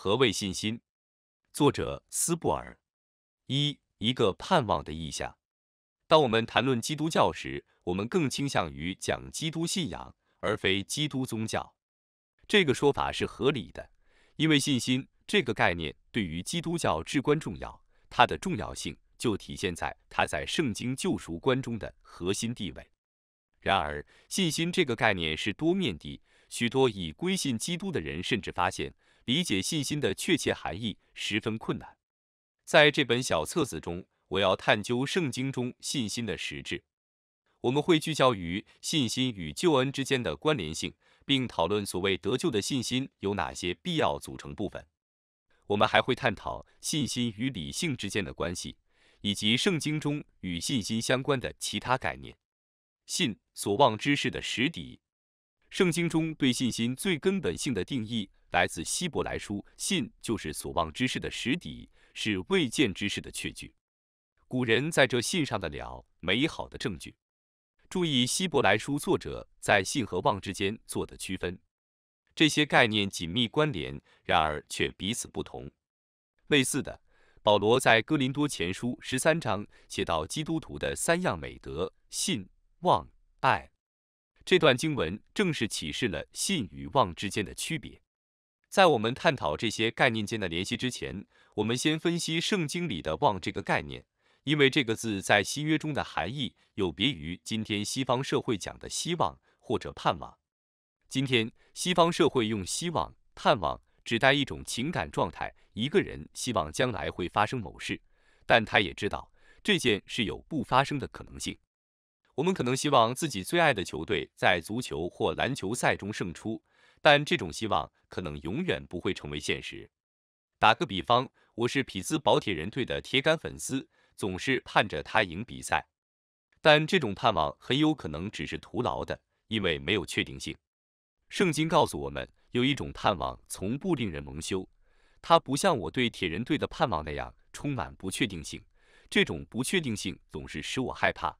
何谓信心？作者斯布尔。一一个盼望的意象。当我们谈论基督教时，我们更倾向于讲基督信仰，而非基督宗教。这个说法是合理的，因为信心这个概念对于基督教至关重要。它的重要性就体现在它在圣经救赎观中的核心地位。然而，信心这个概念是多面的。许多已归信基督的人甚至发现。理解信心的确切含义十分困难。在这本小册子中，我要探究圣经中信心的实质。我们会聚焦于信心与救恩之间的关联性，并讨论所谓得救的信心有哪些必要组成部分。我们还会探讨信心与理性之间的关系，以及圣经中与信心相关的其他概念。信所望之事的实底。圣经中对信心最根本性的定义来自希伯来书：“信就是所望之事的实底，是未见之事的确据。”古人在这信上的了美好的证据。注意希伯来书作者在信和望之间做的区分，这些概念紧密关联，然而却彼此不同。类似的，保罗在哥林多前书十三章写到基督徒的三样美德：信、望、爱。这段经文正是启示了信与望之间的区别。在我们探讨这些概念间的联系之前，我们先分析圣经里的“望”这个概念，因为这个字在新约中的含义有别于今天西方社会讲的希望或者盼望。今天西方社会用希望、盼望指代一种情感状态，一个人希望将来会发生某事，但他也知道这件事有不发生的可能性。我们可能希望自己最爱的球队在足球或篮球赛中胜出，但这种希望可能永远不会成为现实。打个比方，我是匹兹堡铁人队的铁杆粉丝，总是盼着他赢比赛，但这种盼望很有可能只是徒劳的，因为没有确定性。圣经告诉我们，有一种盼望从不令人蒙羞，它不像我对铁人队的盼望那样充满不确定性。这种不确定性总是使我害怕。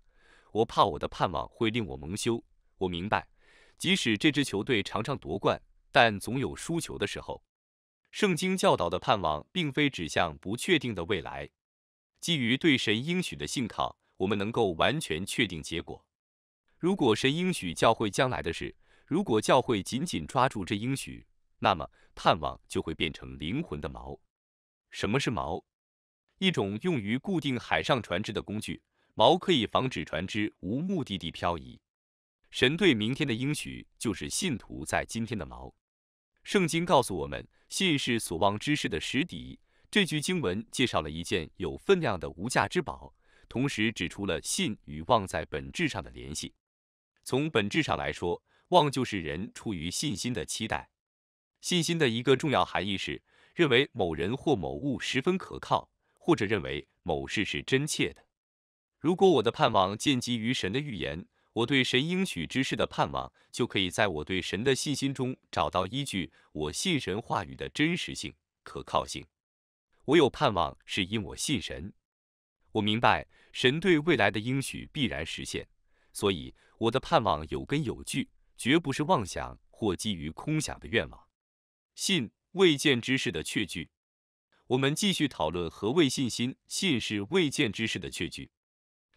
我怕我的盼望会令我蒙羞。我明白，即使这支球队常常夺冠，但总有输球的时候。圣经教导的盼望，并非指向不确定的未来。基于对神应许的信靠，我们能够完全确定结果。如果神应许教会将来的事，如果教会紧紧抓住这应许，那么盼望就会变成灵魂的锚。什么是锚？一种用于固定海上船只的工具。锚可以防止船只无目的地漂移。神对明天的应许就是信徒在今天的锚。圣经告诉我们，信是所望之事的实底。这句经文介绍了一件有分量的无价之宝，同时指出了信与望在本质上的联系。从本质上来说，望就是人出于信心的期待。信心的一个重要含义是认为某人或某物十分可靠，或者认为某事是真切的。如果我的盼望建基于神的预言，我对神应许之事的盼望就可以在我对神的信心中找到依据。我信神话语的真实性、可靠性。我有盼望是因我信神。我明白神对未来的应许必然实现，所以我的盼望有根有据，绝不是妄想或基于空想的愿望。信未见之事的确据。我们继续讨论何谓信心。信是未见之事的确据。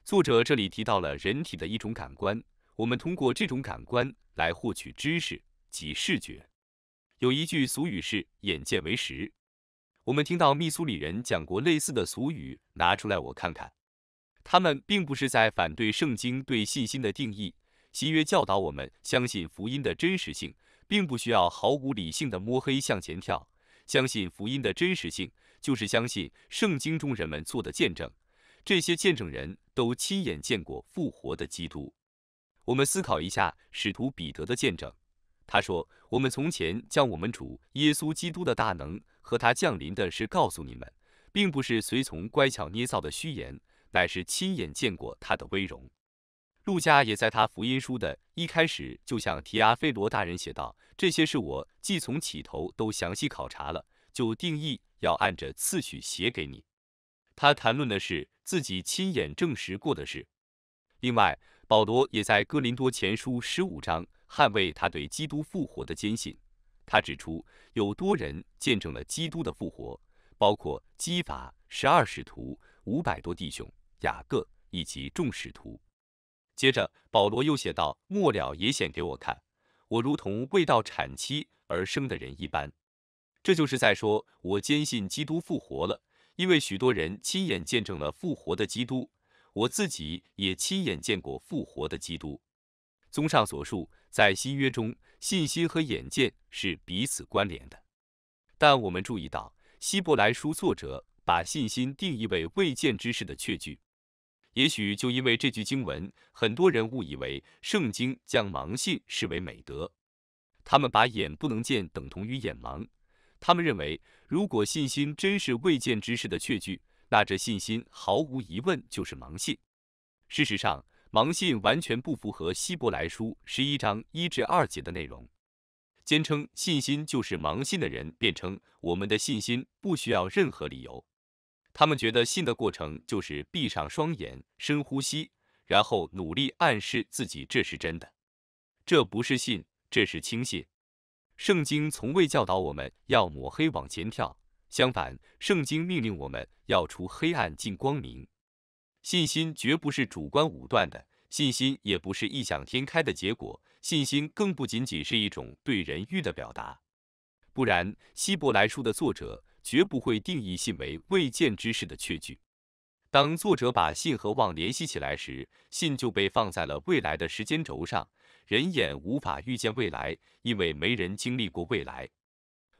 作者这里提到了人体的一种感官，我们通过这种感官来获取知识，即视觉。有一句俗语是“眼见为实”。我们听到密苏里人讲过类似的俗语，拿出来我看看。他们并不是在反对圣经对信心的定义。新约教导我们相信福音的真实性，并不需要毫无理性的摸黑向前跳。相信福音的真实性，就是相信圣经中人们做的见证。这些见证人。都亲眼见过复活的基督。我们思考一下使徒彼得的见证，他说：“我们从前将我们主耶稣基督的大能和他降临的事告诉你们，并不是随从乖巧捏造的虚言，乃是亲眼见过他的威荣。”路加也在他福音书的一开始，就向提阿非罗大人写道：“这些是我既从起头都详细考察了，就定义要按着次序写给你。”他谈论的是自己亲眼证实过的事。另外，保罗也在哥林多前书十五章捍卫他对基督复活的坚信。他指出，有多人见证了基督的复活，包括基法十二使徒、五百多弟兄、雅各以及众使徒。接着，保罗又写道：“末了也显给我看，我如同未到产期而生的人一般。”这就是在说我坚信基督复活了。因为许多人亲眼见证了复活的基督，我自己也亲眼见过复活的基督。综上所述，在新约中，信心和眼见是彼此关联的。但我们注意到，希伯来书作者把信心定义为未见之事的确据。也许就因为这句经文，很多人误以为圣经将盲信视为美德，他们把眼不能见等同于眼盲。他们认为，如果信心真是未见之事的确据，那这信心毫无疑问就是盲信。事实上，盲信完全不符合希伯来书十一章一至二节的内容。坚称信心就是盲信的人，便称我们的信心不需要任何理由。他们觉得信的过程就是闭上双眼，深呼吸，然后努力暗示自己这是真的。这不是信，这是轻信。圣经从未教导我们要抹黑往前跳，相反，圣经命令我们要除黑暗进光明。信心绝不是主观武断的信心，也不是异想天开的结果，信心更不仅仅是一种对人欲的表达，不然《希伯来书》的作者绝不会定义信为未见之事的确据。当作者把信和望联系起来时，信就被放在了未来的时间轴上。人眼无法预见未来，因为没人经历过未来。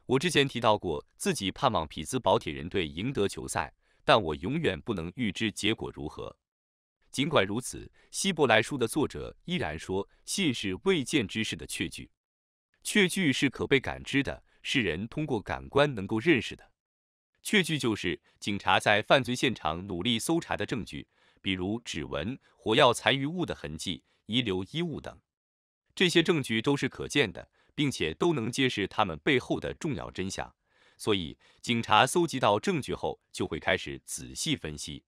我之前提到过，自己盼望匹兹堡铁人队赢得球赛，但我永远不能预知结果如何。尽管如此，《希伯来书》的作者依然说，信是未见之事的确据。确据是可被感知的，是人通过感官能够认识的。确据就是警察在犯罪现场努力搜查的证据，比如指纹、火药残余物的痕迹、遗留衣物等。这些证据都是可见的，并且都能揭示他们背后的重要真相。所以，警察搜集到证据后，就会开始仔细分析。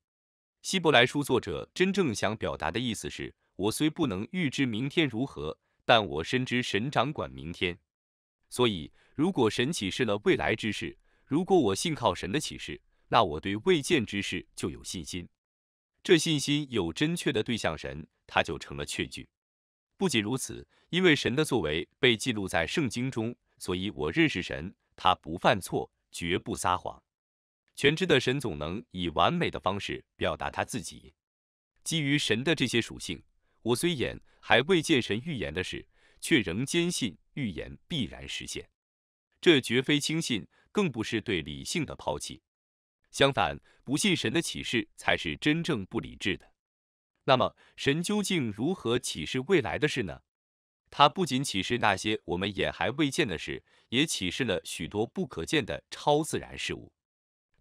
希伯来书作者真正想表达的意思是：我虽不能预知明天如何，但我深知神掌管明天。所以，如果神启示了未来之事，如果我信靠神的启示，那我对未见之事就有信心。这信心有正确的对象神，它就成了确据。不仅如此，因为神的作为被记录在圣经中，所以我认识神，他不犯错，绝不撒谎。全知的神总能以完美的方式表达他自己。基于神的这些属性，我虽眼还未见神预言的事，却仍坚信预言必然实现。这绝非轻信，更不是对理性的抛弃。相反，不信神的启示才是真正不理智的。那么神究竟如何启示未来的事呢？他不仅启示那些我们眼还未见的事，也启示了许多不可见的超自然事物，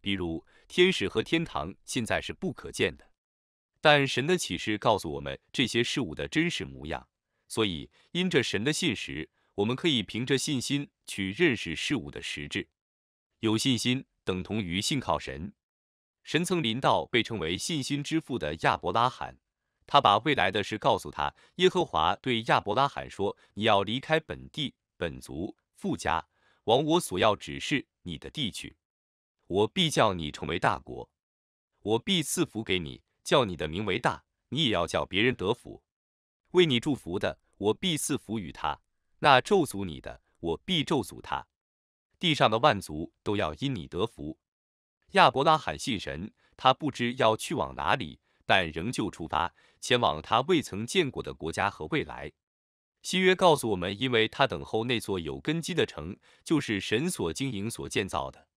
比如天使和天堂，现在是不可见的。但神的启示告诉我们这些事物的真实模样，所以因着神的信实，我们可以凭着信心去认识事物的实质。有信心等同于信靠神。神曾临到被称为信心之父的亚伯拉罕。他把未来的事告诉他。耶和华对亚伯拉罕说：“你要离开本地、本族、富家，往我所要指示你的地去。我必叫你成为大国，我必赐福给你，叫你的名为大，你也要叫别人得福。为你祝福的，我必赐福于他；那咒诅你的，我必咒诅他。地上的万族都要因你得福。”亚伯拉罕信神，他不知要去往哪里。但仍旧出发，前往他未曾见过的国家和未来。新约告诉我们，因为他等候那座有根基的城，就是神所经营所建造的。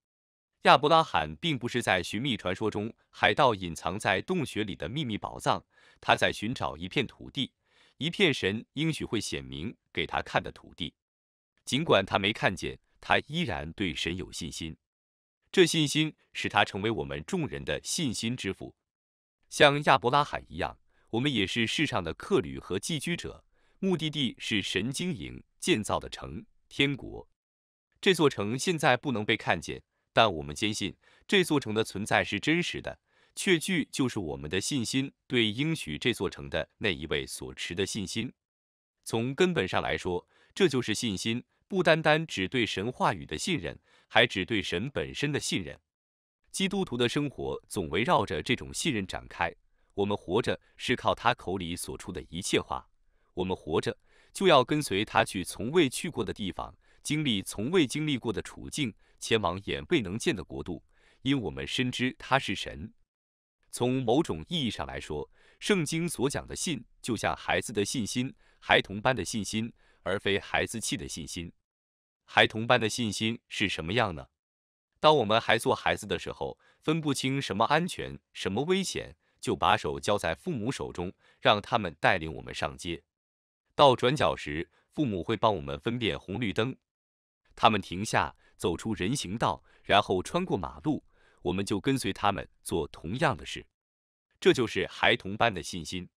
亚伯拉罕并不是在寻觅传说中海盗隐藏在洞穴里的秘密宝藏，他在寻找一片土地，一片神应许会显明给他看的土地。尽管他没看见，他依然对神有信心。这信心使他成为我们众人的信心之父。像亚伯拉罕一样，我们也是世上的客旅和寄居者，目的地是神经营建造的城——天国。这座城现在不能被看见，但我们坚信这座城的存在是真实的。确据就是我们的信心，对应许这座城的那一位所持的信心。从根本上来说，这就是信心，不单单只对神话语的信任，还只对神本身的信任。基督徒的生活总围绕着这种信任展开。我们活着是靠他口里所出的一切话，我们活着就要跟随他去从未去过的地方，经历从未经历过的处境，前往眼未能见的国度，因我们深知他是神。从某种意义上来说，圣经所讲的信就像孩子的信心，孩童般的信心，而非孩子气的信心。孩童般的信心是什么样呢？当我们还做孩子的时候，分不清什么安全，什么危险，就把手交在父母手中，让他们带领我们上街。到转角时，父母会帮我们分辨红绿灯，他们停下，走出人行道，然后穿过马路，我们就跟随他们做同样的事。这就是孩童般的信心。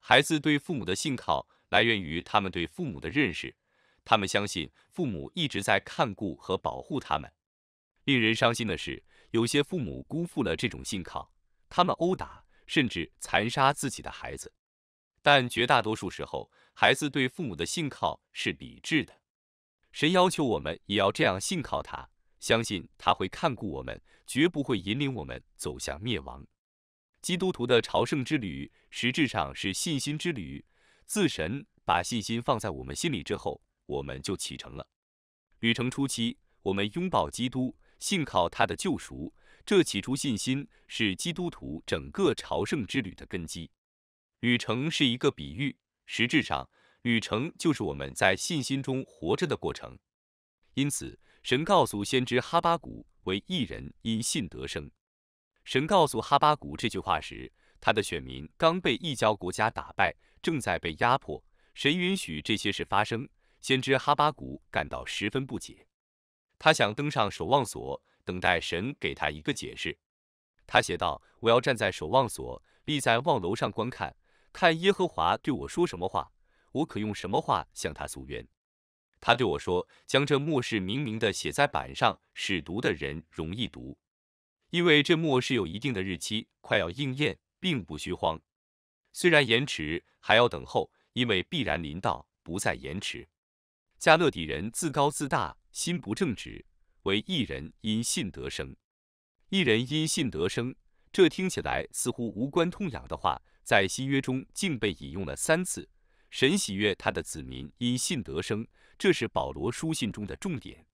孩子对父母的信靠来源于他们对父母的认识，他们相信父母一直在看顾和保护他们。令人伤心的是，有些父母辜负了这种信靠，他们殴打甚至残杀自己的孩子。但绝大多数时候，孩子对父母的信靠是理智的。神要求我们也要这样信靠他，相信他会看顾我们，绝不会引领我们走向灭亡。基督徒的朝圣之旅实质上是信心之旅。自神把信心放在我们心里之后，我们就启程了。旅程初期，我们拥抱基督。信靠他的救赎，这起初信心是基督徒整个朝圣之旅的根基。旅程是一个比喻，实质上，旅程就是我们在信心中活着的过程。因此，神告诉先知哈巴谷：“为一人因信得胜。”神告诉哈巴谷这句话时，他的选民刚被异教国家打败，正在被压迫。神允许这些事发生，先知哈巴谷感到十分不解。他想登上守望所，等待神给他一个解释。他写道：“我要站在守望所，立在望楼上观看，看耶和华对我说什么话，我可用什么话向他诉冤。”他对我说：“将这末世明明的写在板上，使读的人容易读，因为这末世有一定的日期，快要应验，并不虚慌。虽然延迟，还要等候，因为必然临到，不再延迟。”加勒底人自高自大。心不正直，为一人因信得生，一人因信得生。这听起来似乎无关痛痒的话，在新约中竟被引用了三次。神喜悦他的子民因信得生，这是保罗书信中的重点。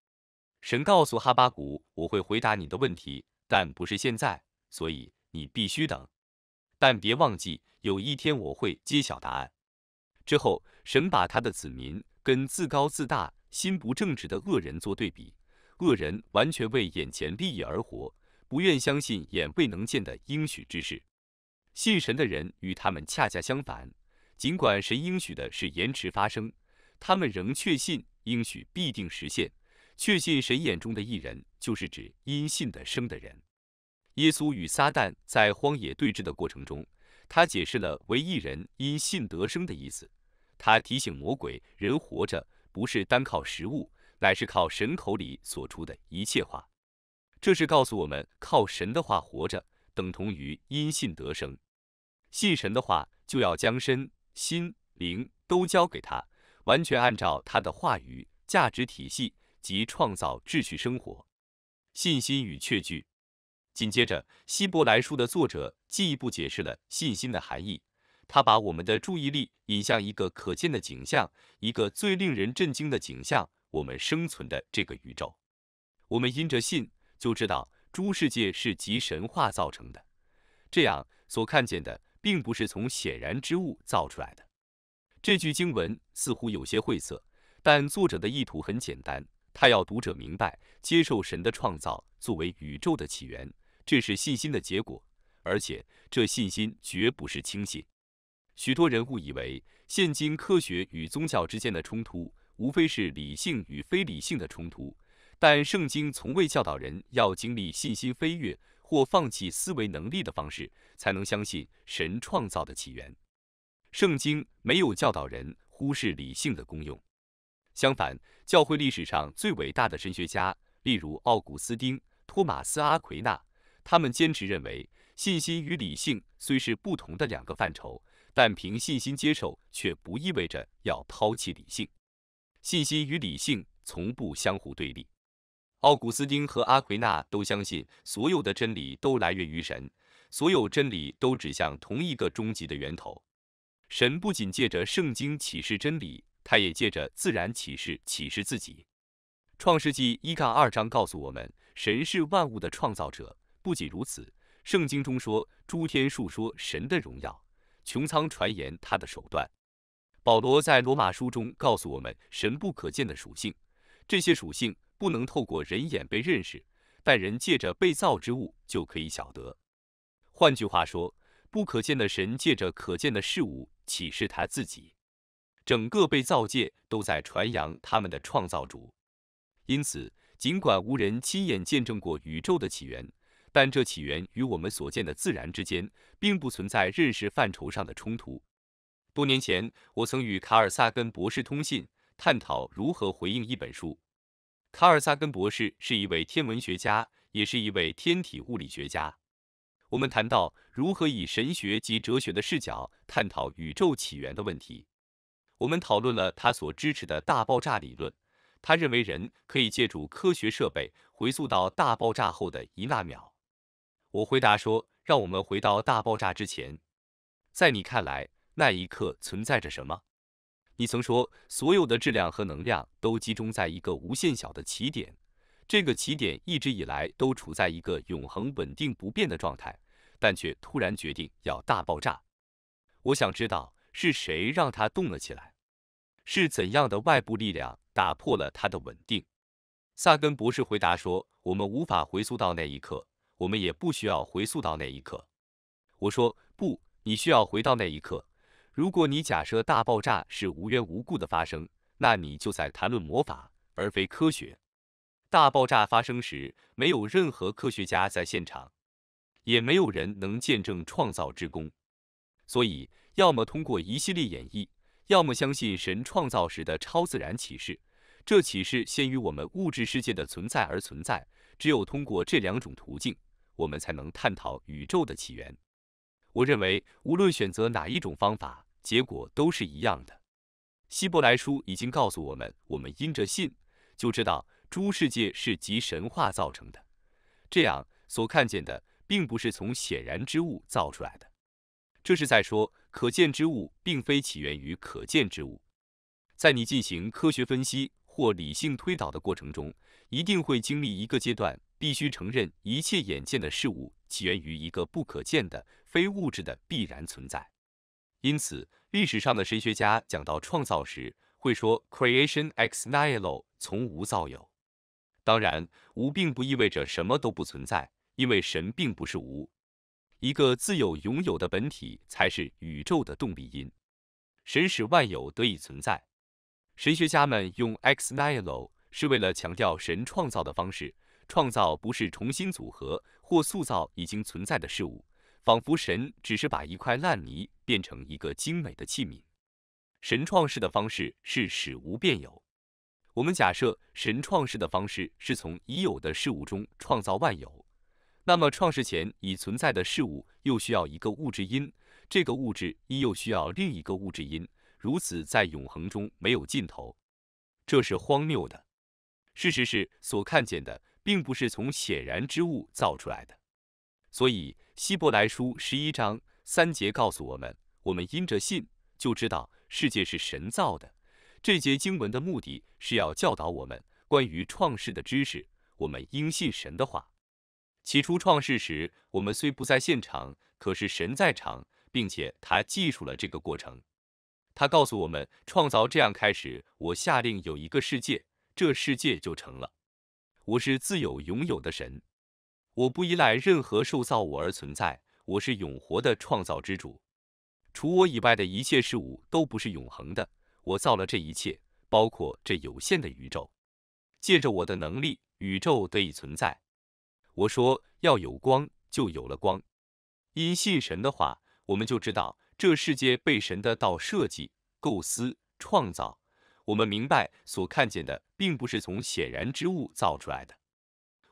神告诉哈巴谷，我会回答你的问题，但不是现在，所以你必须等。但别忘记，有一天我会揭晓答案。之后，神把他的子民跟自高自大。心不正直的恶人做对比，恶人完全为眼前利益而活，不愿相信眼未能见的应许之事。信神的人与他们恰恰相反，尽管神应许的是延迟发生，他们仍确信应许必定实现，确信神眼中的一人就是指因信得生的人。耶稣与撒旦在荒野对峙的过程中，他解释了唯一人因信得生的意思。他提醒魔鬼，人活着。不是单靠食物，乃是靠神口里所出的一切话。这是告诉我们，靠神的话活着，等同于因信得生。信神的话，就要将身心灵都交给他，完全按照他的话语价值体系及创造秩序生活。信心与确据。紧接着，希伯来书的作者进一步解释了信心的含义。他把我们的注意力引向一个可见的景象，一个最令人震惊的景象——我们生存的这个宇宙。我们因着信就知道诸世界是集神话造成的。这样所看见的，并不是从显然之物造出来的。这句经文似乎有些晦涩，但作者的意图很简单，他要读者明白，接受神的创造作为宇宙的起源，这是信心的结果，而且这信心绝不是轻信。许多人误以为现今科学与宗教之间的冲突无非是理性与非理性的冲突，但圣经从未教导人要经历信心飞跃或放弃思维能力的方式才能相信神创造的起源。圣经没有教导人忽视理性的功用。相反，教会历史上最伟大的神学家，例如奥古斯丁、托马斯·阿奎那，他们坚持认为，信心与理性虽是不同的两个范畴。但凭信心接受，却不意味着要抛弃理性。信心与理性从不相互对立。奥古斯丁和阿奎那都相信，所有的真理都来源于神，所有真理都指向同一个终极的源头。神不仅借着圣经启示真理，他也借着自然启示启示自己。创世纪一杠二章告诉我们，神是万物的创造者。不仅如此，圣经中说，诸天述说神的荣耀。穹苍传言他的手段。保罗在罗马书中告诉我们神不可见的属性，这些属性不能透过人眼被认识，但人借着被造之物就可以晓得。换句话说，不可见的神借着可见的事物启示他自己。整个被造界都在传扬他们的创造主。因此，尽管无人亲眼见证过宇宙的起源。但这起源与我们所见的自然之间并不存在认识范畴上的冲突。多年前，我曾与卡尔萨根博士通信，探讨如何回应一本书。卡尔萨根博士是一位天文学家，也是一位天体物理学家。我们谈到如何以神学及哲学的视角探讨宇宙起源的问题。我们讨论了他所支持的大爆炸理论。他认为人可以借助科学设备回溯到大爆炸后的一纳秒。我回答说：“让我们回到大爆炸之前，在你看来，那一刻存在着什么？你曾说，所有的质量和能量都集中在一个无限小的起点，这个起点一直以来都处在一个永恒稳定不变的状态，但却突然决定要大爆炸。我想知道是谁让它动了起来，是怎样的外部力量打破了它的稳定。”萨根博士回答说：“我们无法回溯到那一刻。”我们也不需要回溯到那一刻。我说不，你需要回到那一刻。如果你假设大爆炸是无缘无故的发生，那你就在谈论魔法而非科学。大爆炸发生时，没有任何科学家在现场，也没有人能见证创造之功。所以，要么通过一系列演绎，要么相信神创造时的超自然启示。这启示先于我们物质世界的存在而存在，只有通过这两种途径。我们才能探讨宇宙的起源。我认为，无论选择哪一种方法，结果都是一样的。希伯来书已经告诉我们，我们因着信就知道诸世界是集神话造成的，这样所看见的并不是从显然之物造出来的。这是在说，可见之物并非起源于可见之物。在你进行科学分析或理性推导的过程中，一定会经历一个阶段。必须承认，一切眼见的事物起源于一个不可见的非物质的必然存在。因此，历史上的神学家讲到创造时，会说 creation ex nihilo，从无造有。当然，无并不意味着什么都不存在，因为神并不是无，一个自有拥有的本体才是宇宙的动力因。神使万有得以存在。神学家们用 ex nihilo 是为了强调神创造的方式。创造不是重新组合或塑造已经存在的事物，仿佛神只是把一块烂泥变成一个精美的器皿。神创世的方式是使无变有。我们假设神创世的方式是从已有的事物中创造万有，那么创世前已存在的事物又需要一个物质因，这个物质因又需要另一个物质因，如此在永恒中没有尽头，这是荒谬的。事实是所看见的。并不是从显然之物造出来的，所以希伯来书十一章三节告诉我们：我们因着信就知道世界是神造的。这节经文的目的是要教导我们关于创世的知识，我们应信神的话。起初创世时，我们虽不在现场，可是神在场，并且他记述了这个过程。他告诉我们，创造这样开始：我下令有一个世界，这世界就成了。我是自有拥有的神，我不依赖任何受造物而存在。我是永活的创造之主，除我以外的一切事物都不是永恒的。我造了这一切，包括这有限的宇宙。借着我的能力，宇宙得以存在。我说要有光，就有了光。因信神的话，我们就知道这世界被神的道设计、构思、创造。我们明白，所看见的并不是从显然之物造出来的。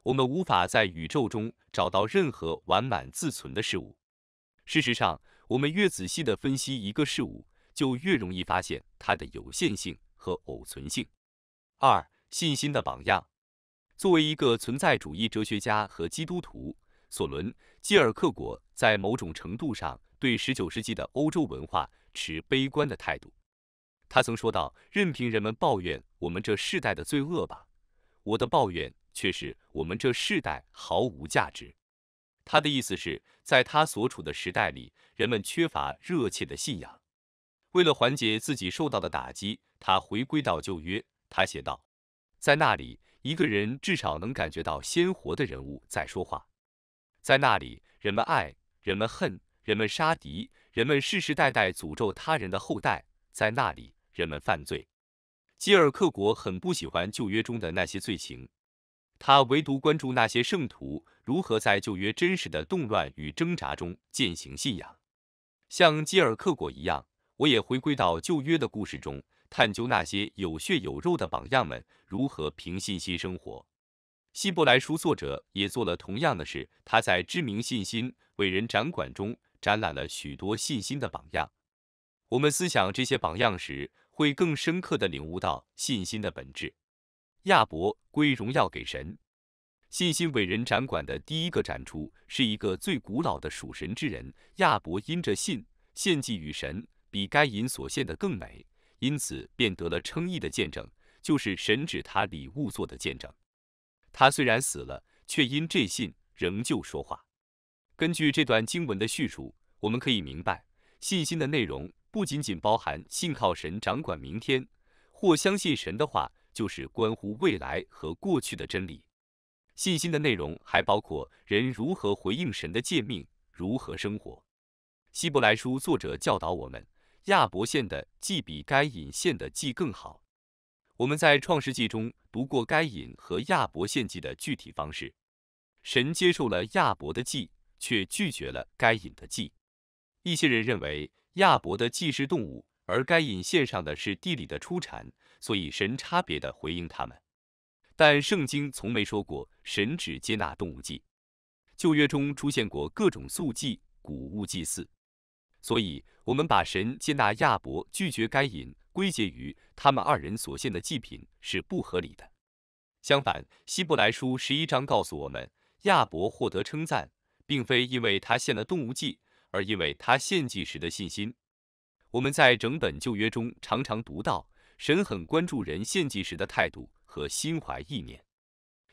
我们无法在宇宙中找到任何完满自存的事物。事实上，我们越仔细的分析一个事物，就越容易发现它的有限性和偶存性。二、信心的榜样。作为一个存在主义哲学家和基督徒，索伦·基尔克果在某种程度上对十九世纪的欧洲文化持悲观的态度。他曾说道：“任凭人们抱怨我们这世代的罪恶吧，我的抱怨却是我们这世代毫无价值。”他的意思是在他所处的时代里，人们缺乏热切的信仰。为了缓解自己受到的打击，他回归到旧约。他写道：“在那里，一个人至少能感觉到鲜活的人物在说话。在那里，人们爱，人们恨，人们杀敌，人们世世代代诅咒他人的后代。在那里。”人们犯罪，基尔克国很不喜欢旧约中的那些罪行，他唯独关注那些圣徒如何在旧约真实的动乱与挣扎中践行信仰。像基尔克国一样，我也回归到旧约的故事中，探究那些有血有肉的榜样们如何凭信心生活。希伯来书作者也做了同样的事，他在知名信心伟人展馆中展览了许多信心的榜样。我们思想这些榜样时，会更深刻地领悟到信心的本质。亚伯归荣耀给神。信心伟人展馆的第一个展出是一个最古老的属神之人亚伯，因着信献祭与神，比该隐所献的更美，因此便得了称义的见证，就是神指他礼物做的见证。他虽然死了，却因这信仍旧说话。根据这段经文的叙述，我们可以明白信心的内容。不仅仅包含信靠神掌管明天，或相信神的话就是关乎未来和过去的真理。信心的内容还包括人如何回应神的诫命，如何生活。希伯来书作者教导我们，亚伯献的祭比该隐献的祭更好。我们在创世纪中读过该隐和亚伯献祭的具体方式。神接受了亚伯的祭，却拒绝了该隐的祭。一些人认为。亚伯的祭是动物，而该隐献上的是地里的出产，所以神差别的回应他们。但圣经从没说过神只接纳动物祭，旧约中出现过各种素祭、谷物祭祀。所以，我们把神接纳亚伯拒绝该隐归结于他们二人所献的祭品是不合理的。相反，希伯来书十一章告诉我们，亚伯获得称赞，并非因为他献了动物祭。而因为他献祭时的信心，我们在整本旧约中常常读到，神很关注人献祭时的态度和心怀意念。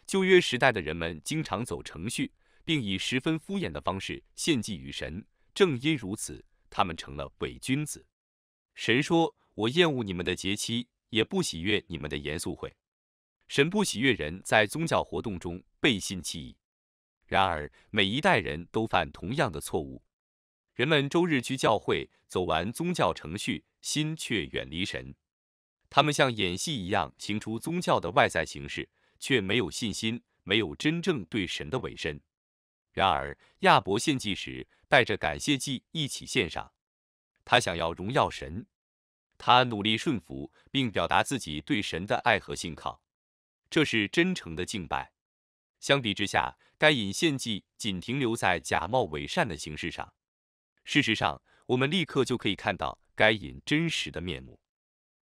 旧约时代的人们经常走程序，并以十分敷衍的方式献祭于神。正因如此，他们成了伪君子。神说：“我厌恶你们的节期，也不喜悦你们的严肃会。”神不喜悦人在宗教活动中背信弃义。然而，每一代人都犯同样的错误。人们周日去教会走完宗教程序，心却远离神。他们像演戏一样行出宗教的外在形式，却没有信心，没有真正对神的委身。然而，亚伯献祭时带着感谢祭一起献上，他想要荣耀神，他努力顺服并表达自己对神的爱和信靠，这是真诚的敬拜。相比之下，该隐献祭仅停留在假冒伪善的形式上。事实上，我们立刻就可以看到该隐真实的面目，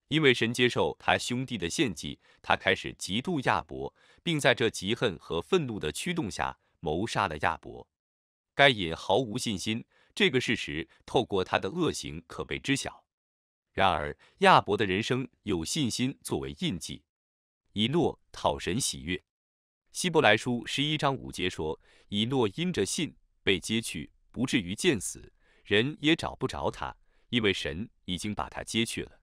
因为神接受他兄弟的献祭，他开始嫉妒亚伯，并在这嫉恨和愤怒的驱动下谋杀了亚伯。该隐毫无信心，这个事实透过他的恶行可被知晓。然而，亚伯的人生有信心作为印记，以诺讨神喜悦。希伯来书十一章五节说：“以诺因着信被接去，不至于见死。”人也找不着他，因为神已经把他接去了。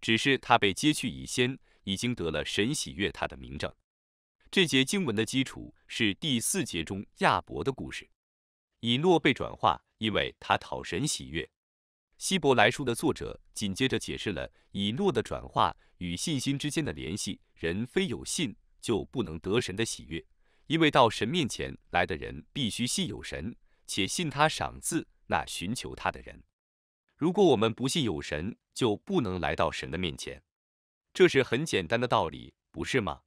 只是他被接去以先，已经得了神喜悦他的名证。这节经文的基础是第四节中亚伯的故事。以诺被转化，因为他讨神喜悦。希伯来书的作者紧接着解释了以诺的转化与信心之间的联系：人非有信，就不能得神的喜悦，因为到神面前来的人必须信有神，且信他赏赐。那寻求他的人，如果我们不信有神，就不能来到神的面前，这是很简单的道理，不是吗？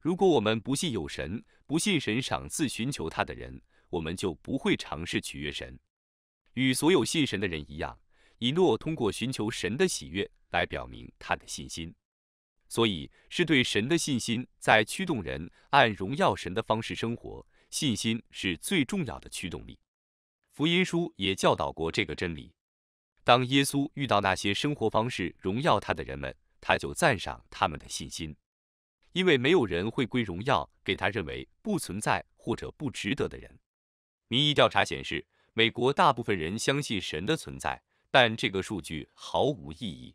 如果我们不信有神，不信神赏赐寻求他的人，我们就不会尝试取悦神。与所有信神的人一样，以诺通过寻求神的喜悦来表明他的信心。所以，是对神的信心在驱动人按荣耀神的方式生活，信心是最重要的驱动力。福音书也教导过这个真理。当耶稣遇到那些生活方式荣耀他的人们，他就赞赏他们的信心，因为没有人会归荣耀给他认为不存在或者不值得的人。民意调查显示，美国大部分人相信神的存在，但这个数据毫无意义。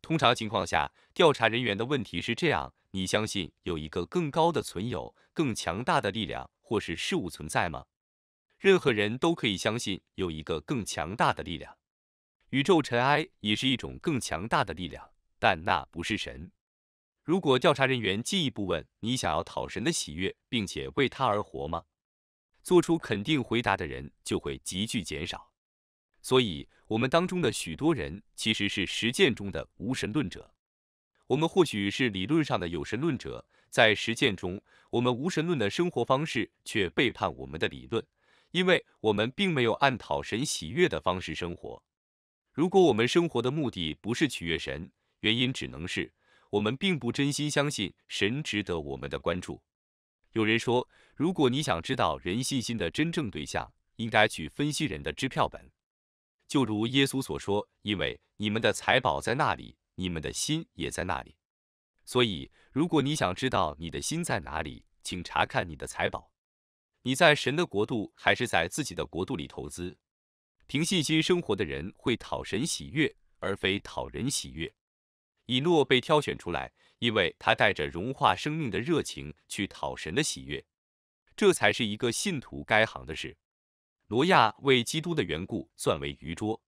通常情况下，调查人员的问题是这样：你相信有一个更高的存有、更强大的力量或是事物存在吗？任何人都可以相信有一个更强大的力量，宇宙尘埃也是一种更强大的力量，但那不是神。如果调查人员进一步问你想要讨神的喜悦，并且为他而活吗？做出肯定回答的人就会急剧减少。所以，我们当中的许多人其实是实践中的无神论者。我们或许是理论上的有神论者，在实践中，我们无神论的生活方式却背叛我们的理论。因为我们并没有按讨神喜悦的方式生活。如果我们生活的目的不是取悦神，原因只能是我们并不真心相信神值得我们的关注。有人说，如果你想知道人信心的真正对象，应该去分析人的支票本。就如耶稣所说，因为你们的财宝在那里，你们的心也在那里。所以，如果你想知道你的心在哪里，请查看你的财宝。你在神的国度，还是在自己的国度里投资？凭信心生活的人会讨神喜悦，而非讨人喜悦。以诺被挑选出来，因为他带着融化生命的热情去讨神的喜悦，这才是一个信徒该行的事。罗亚为基督的缘故算为愚拙。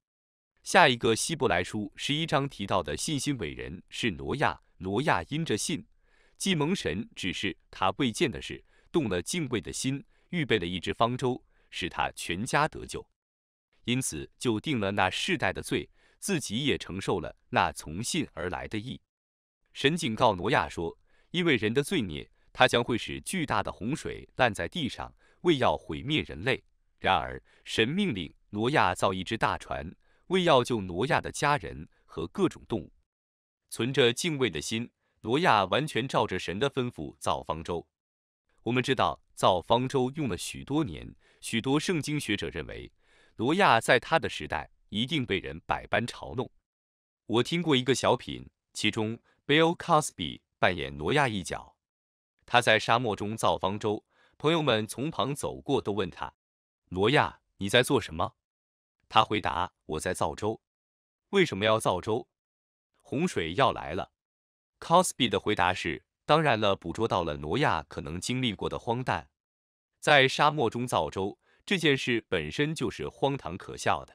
下一个希伯来书十一章提到的信心伟人是挪亚。挪亚因着信，既蒙神指示他未见的事，动了敬畏的心。预备了一只方舟，使他全家得救，因此就定了那世代的罪，自己也承受了那从信而来的义。神警告挪亚说，因为人的罪孽，他将会使巨大的洪水烂在地上，为要毁灭人类。然而，神命令挪亚造一只大船，为要救挪亚的家人和各种动物。存着敬畏的心，挪亚完全照着神的吩咐造方舟。我们知道造方舟用了许多年，许多圣经学者认为，挪亚在他的时代一定被人百般嘲弄。我听过一个小品，其中 Bill Cosby 扮演挪亚一角，他在沙漠中造方舟，朋友们从旁走过都问他：“挪亚，你在做什么？”他回答：“我在造舟。”“为什么要造舟？”“洪水要来了。”Cosby 的回答是。当然了，捕捉到了挪亚可能经历过的荒诞，在沙漠中造舟这件事本身就是荒唐可笑的。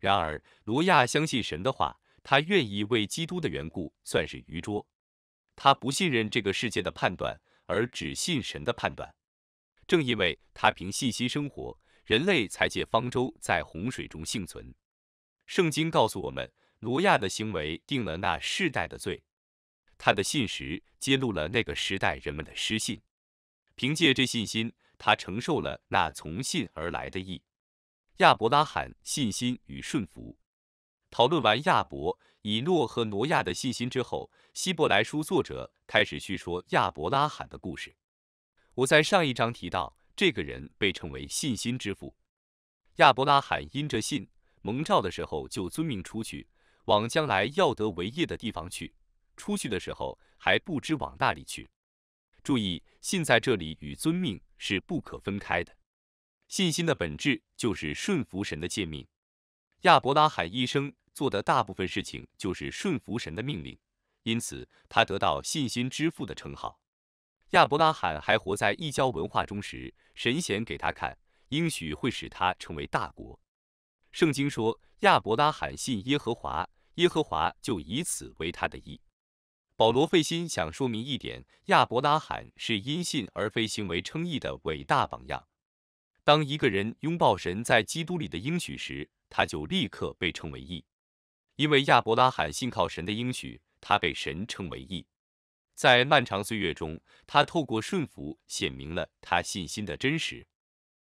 然而，挪亚相信神的话，他愿意为基督的缘故算是愚拙。他不信任这个世界的判断，而只信神的判断。正因为他凭信心生活，人类才借方舟在洪水中幸存。圣经告诉我们，挪亚的行为定了那世代的罪。他的信实揭露了那个时代人们的失信。凭借这信心，他承受了那从信而来的义。亚伯拉罕信心与顺服。讨论完亚伯、以诺和挪亚的信心之后，希伯来书作者开始叙说亚伯拉罕的故事。我在上一章提到，这个人被称为信心之父。亚伯拉罕因着信，蒙召的时候就遵命出去，往将来要得为业的地方去。出去的时候还不知往哪里去。注意，信在这里与遵命是不可分开的。信心的本质就是顺服神的诫命。亚伯拉罕一生做的大部分事情就是顺服神的命令，因此他得到信心之父的称号。亚伯拉罕还活在异教文化中时，神显给他看，应许会使他成为大国。圣经说，亚伯拉罕信耶和华，耶和华就以此为他的义。保罗费心想说明一点：亚伯拉罕是因信而非行为称义的伟大榜样。当一个人拥抱神在基督里的应许时，他就立刻被称为义，因为亚伯拉罕信靠神的应许，他被神称为义。在漫长岁月中，他透过顺服显明了他信心的真实。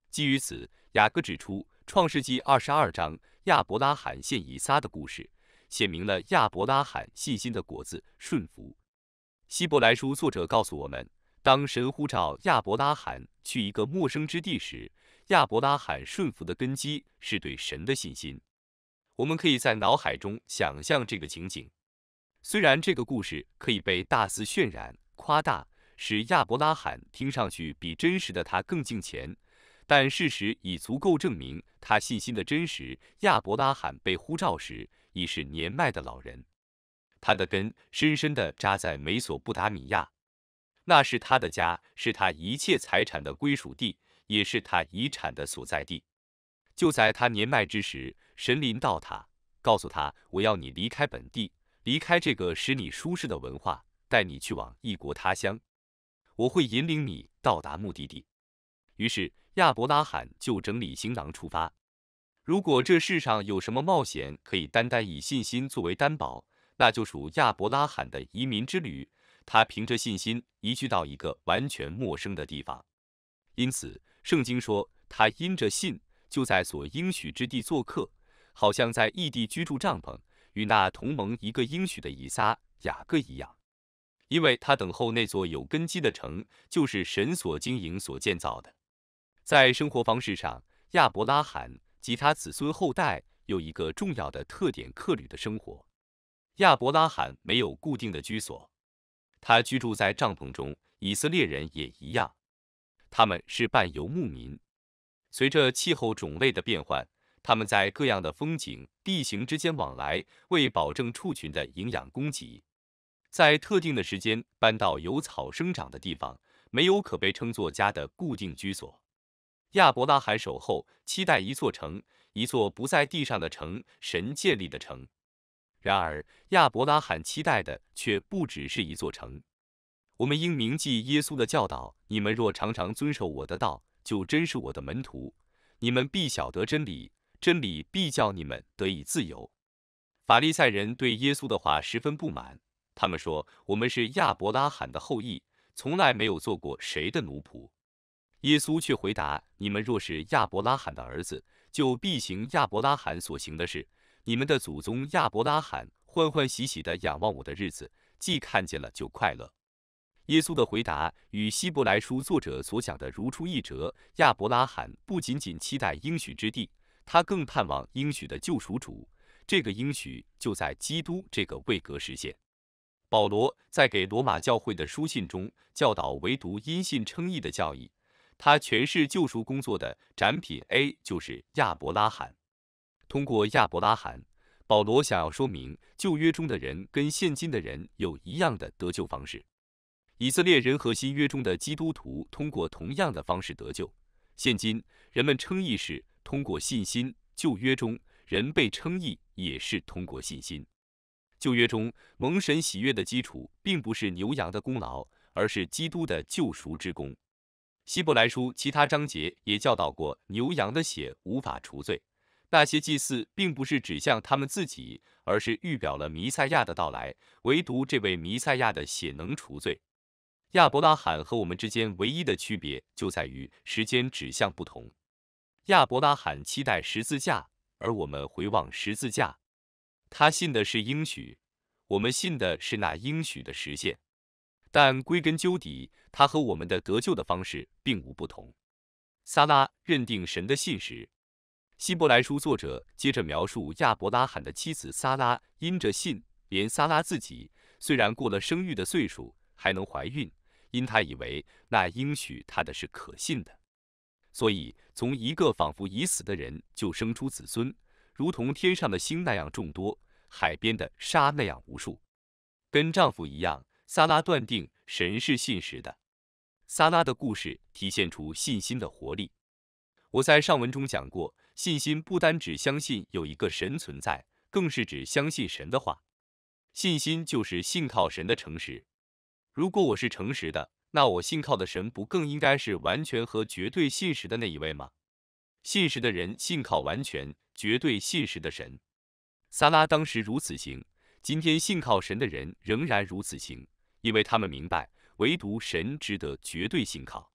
基于此，雅各指出《创世纪》二十二章亚伯拉罕献以撒的故事。写明了亚伯拉罕信心的果子顺服。希伯来书作者告诉我们，当神呼召亚伯拉罕去一个陌生之地时，亚伯拉罕顺服的根基是对神的信心。我们可以在脑海中想象这个情景。虽然这个故事可以被大肆渲染、夸大，使亚伯拉罕听上去比真实的他更敬虔，但事实已足够证明他信心的真实。亚伯拉罕被呼召时。已是年迈的老人，他的根深深地扎在美索不达米亚，那是他的家，是他一切财产的归属地，也是他遗产的所在地。就在他年迈之时，神临到他，告诉他：“我要你离开本地，离开这个使你舒适的文化，带你去往异国他乡，我会引领你到达目的地。”于是亚伯拉罕就整理行囊出发。如果这世上有什么冒险可以单单以信心作为担保，那就属亚伯拉罕的移民之旅。他凭着信心移居到一个完全陌生的地方，因此圣经说他因着信就在所应许之地做客，好像在异地居住帐篷，与那同盟一个应许的以撒、雅各一样。因为他等候那座有根基的城，就是神所经营、所建造的。在生活方式上，亚伯拉罕。及他子孙后代有一个重要的特点：客旅的生活。亚伯拉罕没有固定的居所，他居住在帐篷中。以色列人也一样，他们是半游牧民。随着气候种类的变换，他们在各样的风景地形之间往来，为保证畜群的营养供给，在特定的时间搬到有草生长的地方。没有可被称作家的固定居所。亚伯拉罕守候，期待一座城，一座不在地上的城，神建立的城。然而，亚伯拉罕期待的却不只是一座城。我们应铭记耶稣的教导：你们若常常遵守我的道，就真是我的门徒；你们必晓得真理，真理必叫你们得以自由。法利赛人对耶稣的话十分不满，他们说：“我们是亚伯拉罕的后裔，从来没有做过谁的奴仆。”耶稣却回答：“你们若是亚伯拉罕的儿子，就必行亚伯拉罕所行的事。你们的祖宗亚伯拉罕欢欢喜喜地仰望我的日子，既看见了就快乐。”耶稣的回答与希伯来书作者所讲的如出一辙。亚伯拉罕不仅仅期待应许之地，他更盼望应许的救赎主。这个应许就在基督这个位格实现。保罗在给罗马教会的书信中教导唯独因信称义的教义。他诠释救赎工作的展品 A 就是亚伯拉罕。通过亚伯拉罕，保罗想要说明旧约中的人跟现今的人有一样的得救方式。以色列人和新约中的基督徒通过同样的方式得救。现今人们称义是通过信心，旧约中人被称义也是通过信心。旧约中蒙神喜悦的基础并不是牛羊的功劳，而是基督的救赎之功。希伯来书其他章节也教导过牛羊的血无法除罪，那些祭祀并不是指向他们自己，而是预表了弥赛亚的到来，唯独这位弥赛亚的血能除罪。亚伯拉罕和我们之间唯一的区别就在于时间指向不同，亚伯拉罕期待十字架，而我们回望十字架。他信的是应许，我们信的是那应许的实现。但归根究底，他和我们的得救的方式并无不同。撒拉认定神的信时，希伯来书作者接着描述亚伯拉罕的妻子撒拉因着信，连撒拉自己虽然过了生育的岁数，还能怀孕，因她以为那应许他的是可信的，所以从一个仿佛已死的人就生出子孙，如同天上的星那样众多，海边的沙那样无数，跟丈夫一样。萨拉断定神是信实的。萨拉的故事体现出信心的活力。我在上文中讲过，信心不单指相信有一个神存在，更是指相信神的话。信心就是信靠神的诚实。如果我是诚实的，那我信靠的神不更应该是完全和绝对信实的那一位吗？信实的人信靠完全、绝对信实的神。萨拉当时如此行，今天信靠神的人仍然如此行。因为他们明白，唯独神值得绝对信靠。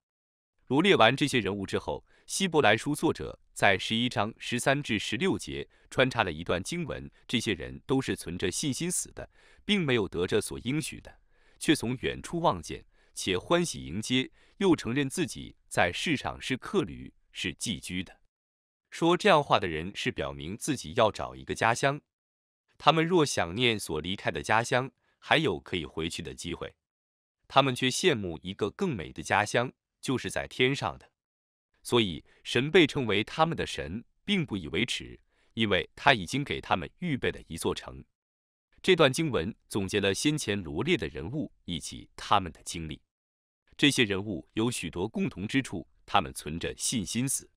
罗列完这些人物之后，希伯来书作者在十一章十三至十六节穿插了一段经文：这些人都是存着信心死的，并没有得着所应许的，却从远处望见，且欢喜迎接，又承认自己在世上是客旅，是寄居的。说这样话的人是表明自己要找一个家乡。他们若想念所离开的家乡，还有可以回去的机会，他们却羡慕一个更美的家乡，就是在天上的。所以，神被称为他们的神，并不以为耻，因为他已经给他们预备了一座城。这段经文总结了先前罗列的人物以及他们的经历。这些人物有许多共同之处：他们存着信心死，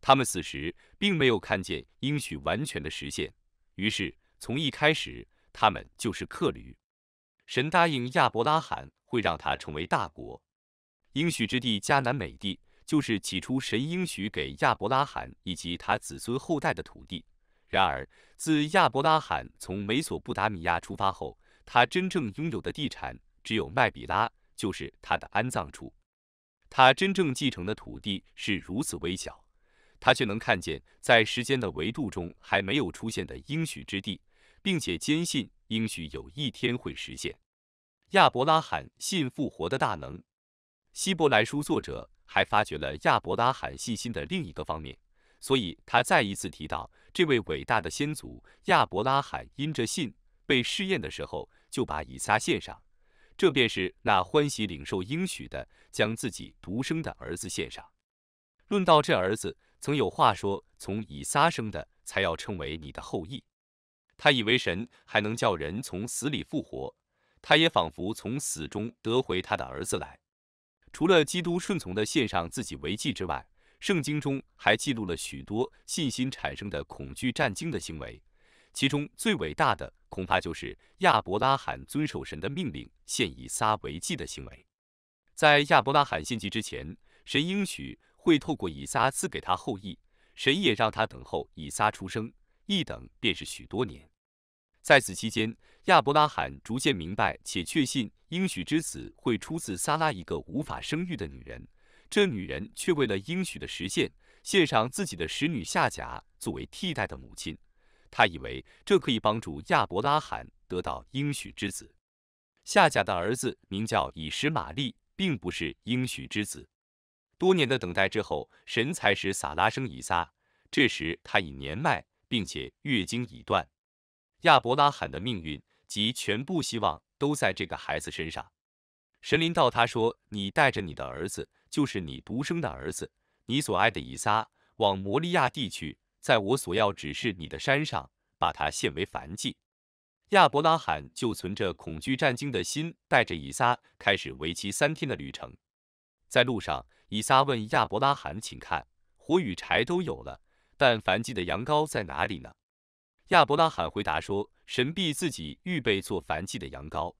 他们死时并没有看见应许完全的实现。于是，从一开始，他们就是客旅。神答应亚伯拉罕会让他成为大国，应许之地迦南美地就是起初神应许给亚伯拉罕以及他子孙后代的土地。然而，自亚伯拉罕从美索不达米亚出发后，他真正拥有的地产只有麦比拉，就是他的安葬处。他真正继承的土地是如此微小，他却能看见在时间的维度中还没有出现的应许之地。并且坚信应许有一天会实现。亚伯拉罕信复活的大能。希伯来书作者还发掘了亚伯拉罕信心的另一个方面，所以他再一次提到这位伟大的先祖亚伯拉罕因着信被试验的时候就把以撒献上，这便是那欢喜领受应许的将自己独生的儿子献上。论到这儿子，曾有话说：从以撒生的才要称为你的后裔。他以为神还能叫人从死里复活，他也仿佛从死中得回他的儿子来。除了基督顺从的献上自己为祭之外，圣经中还记录了许多信心产生的恐惧战惊的行为，其中最伟大的恐怕就是亚伯拉罕遵守神的命令献以撒为祭的行为。在亚伯拉罕献祭之前，神应许会透过以撒赐给他后裔，神也让他等候以撒出生。一等便是许多年，在此期间，亚伯拉罕逐渐明白且确信应许之子会出自撒拉一个无法生育的女人。这女人却为了应许的实现，献上自己的使女夏甲作为替代的母亲。她以为这可以帮助亚伯拉罕得到应许之子。夏甲的儿子名叫以实玛利，并不是应许之子。多年的等待之后，神才使撒拉生以撒。这时他已年迈。并且月经已断，亚伯拉罕的命运及全部希望都在这个孩子身上。神灵道：“他说，你带着你的儿子，就是你独生的儿子，你所爱的以撒，往摩利亚地区，在我所要指示你的山上，把他献为燔祭。”亚伯拉罕就存着恐惧战惊的心，带着以撒开始为期三天的旅程。在路上，以撒问亚伯拉罕：“请看，火与柴都有了。”但燔祭的羊羔在哪里呢？亚伯拉罕回答说：“神必自己预备做燔祭的羊羔。”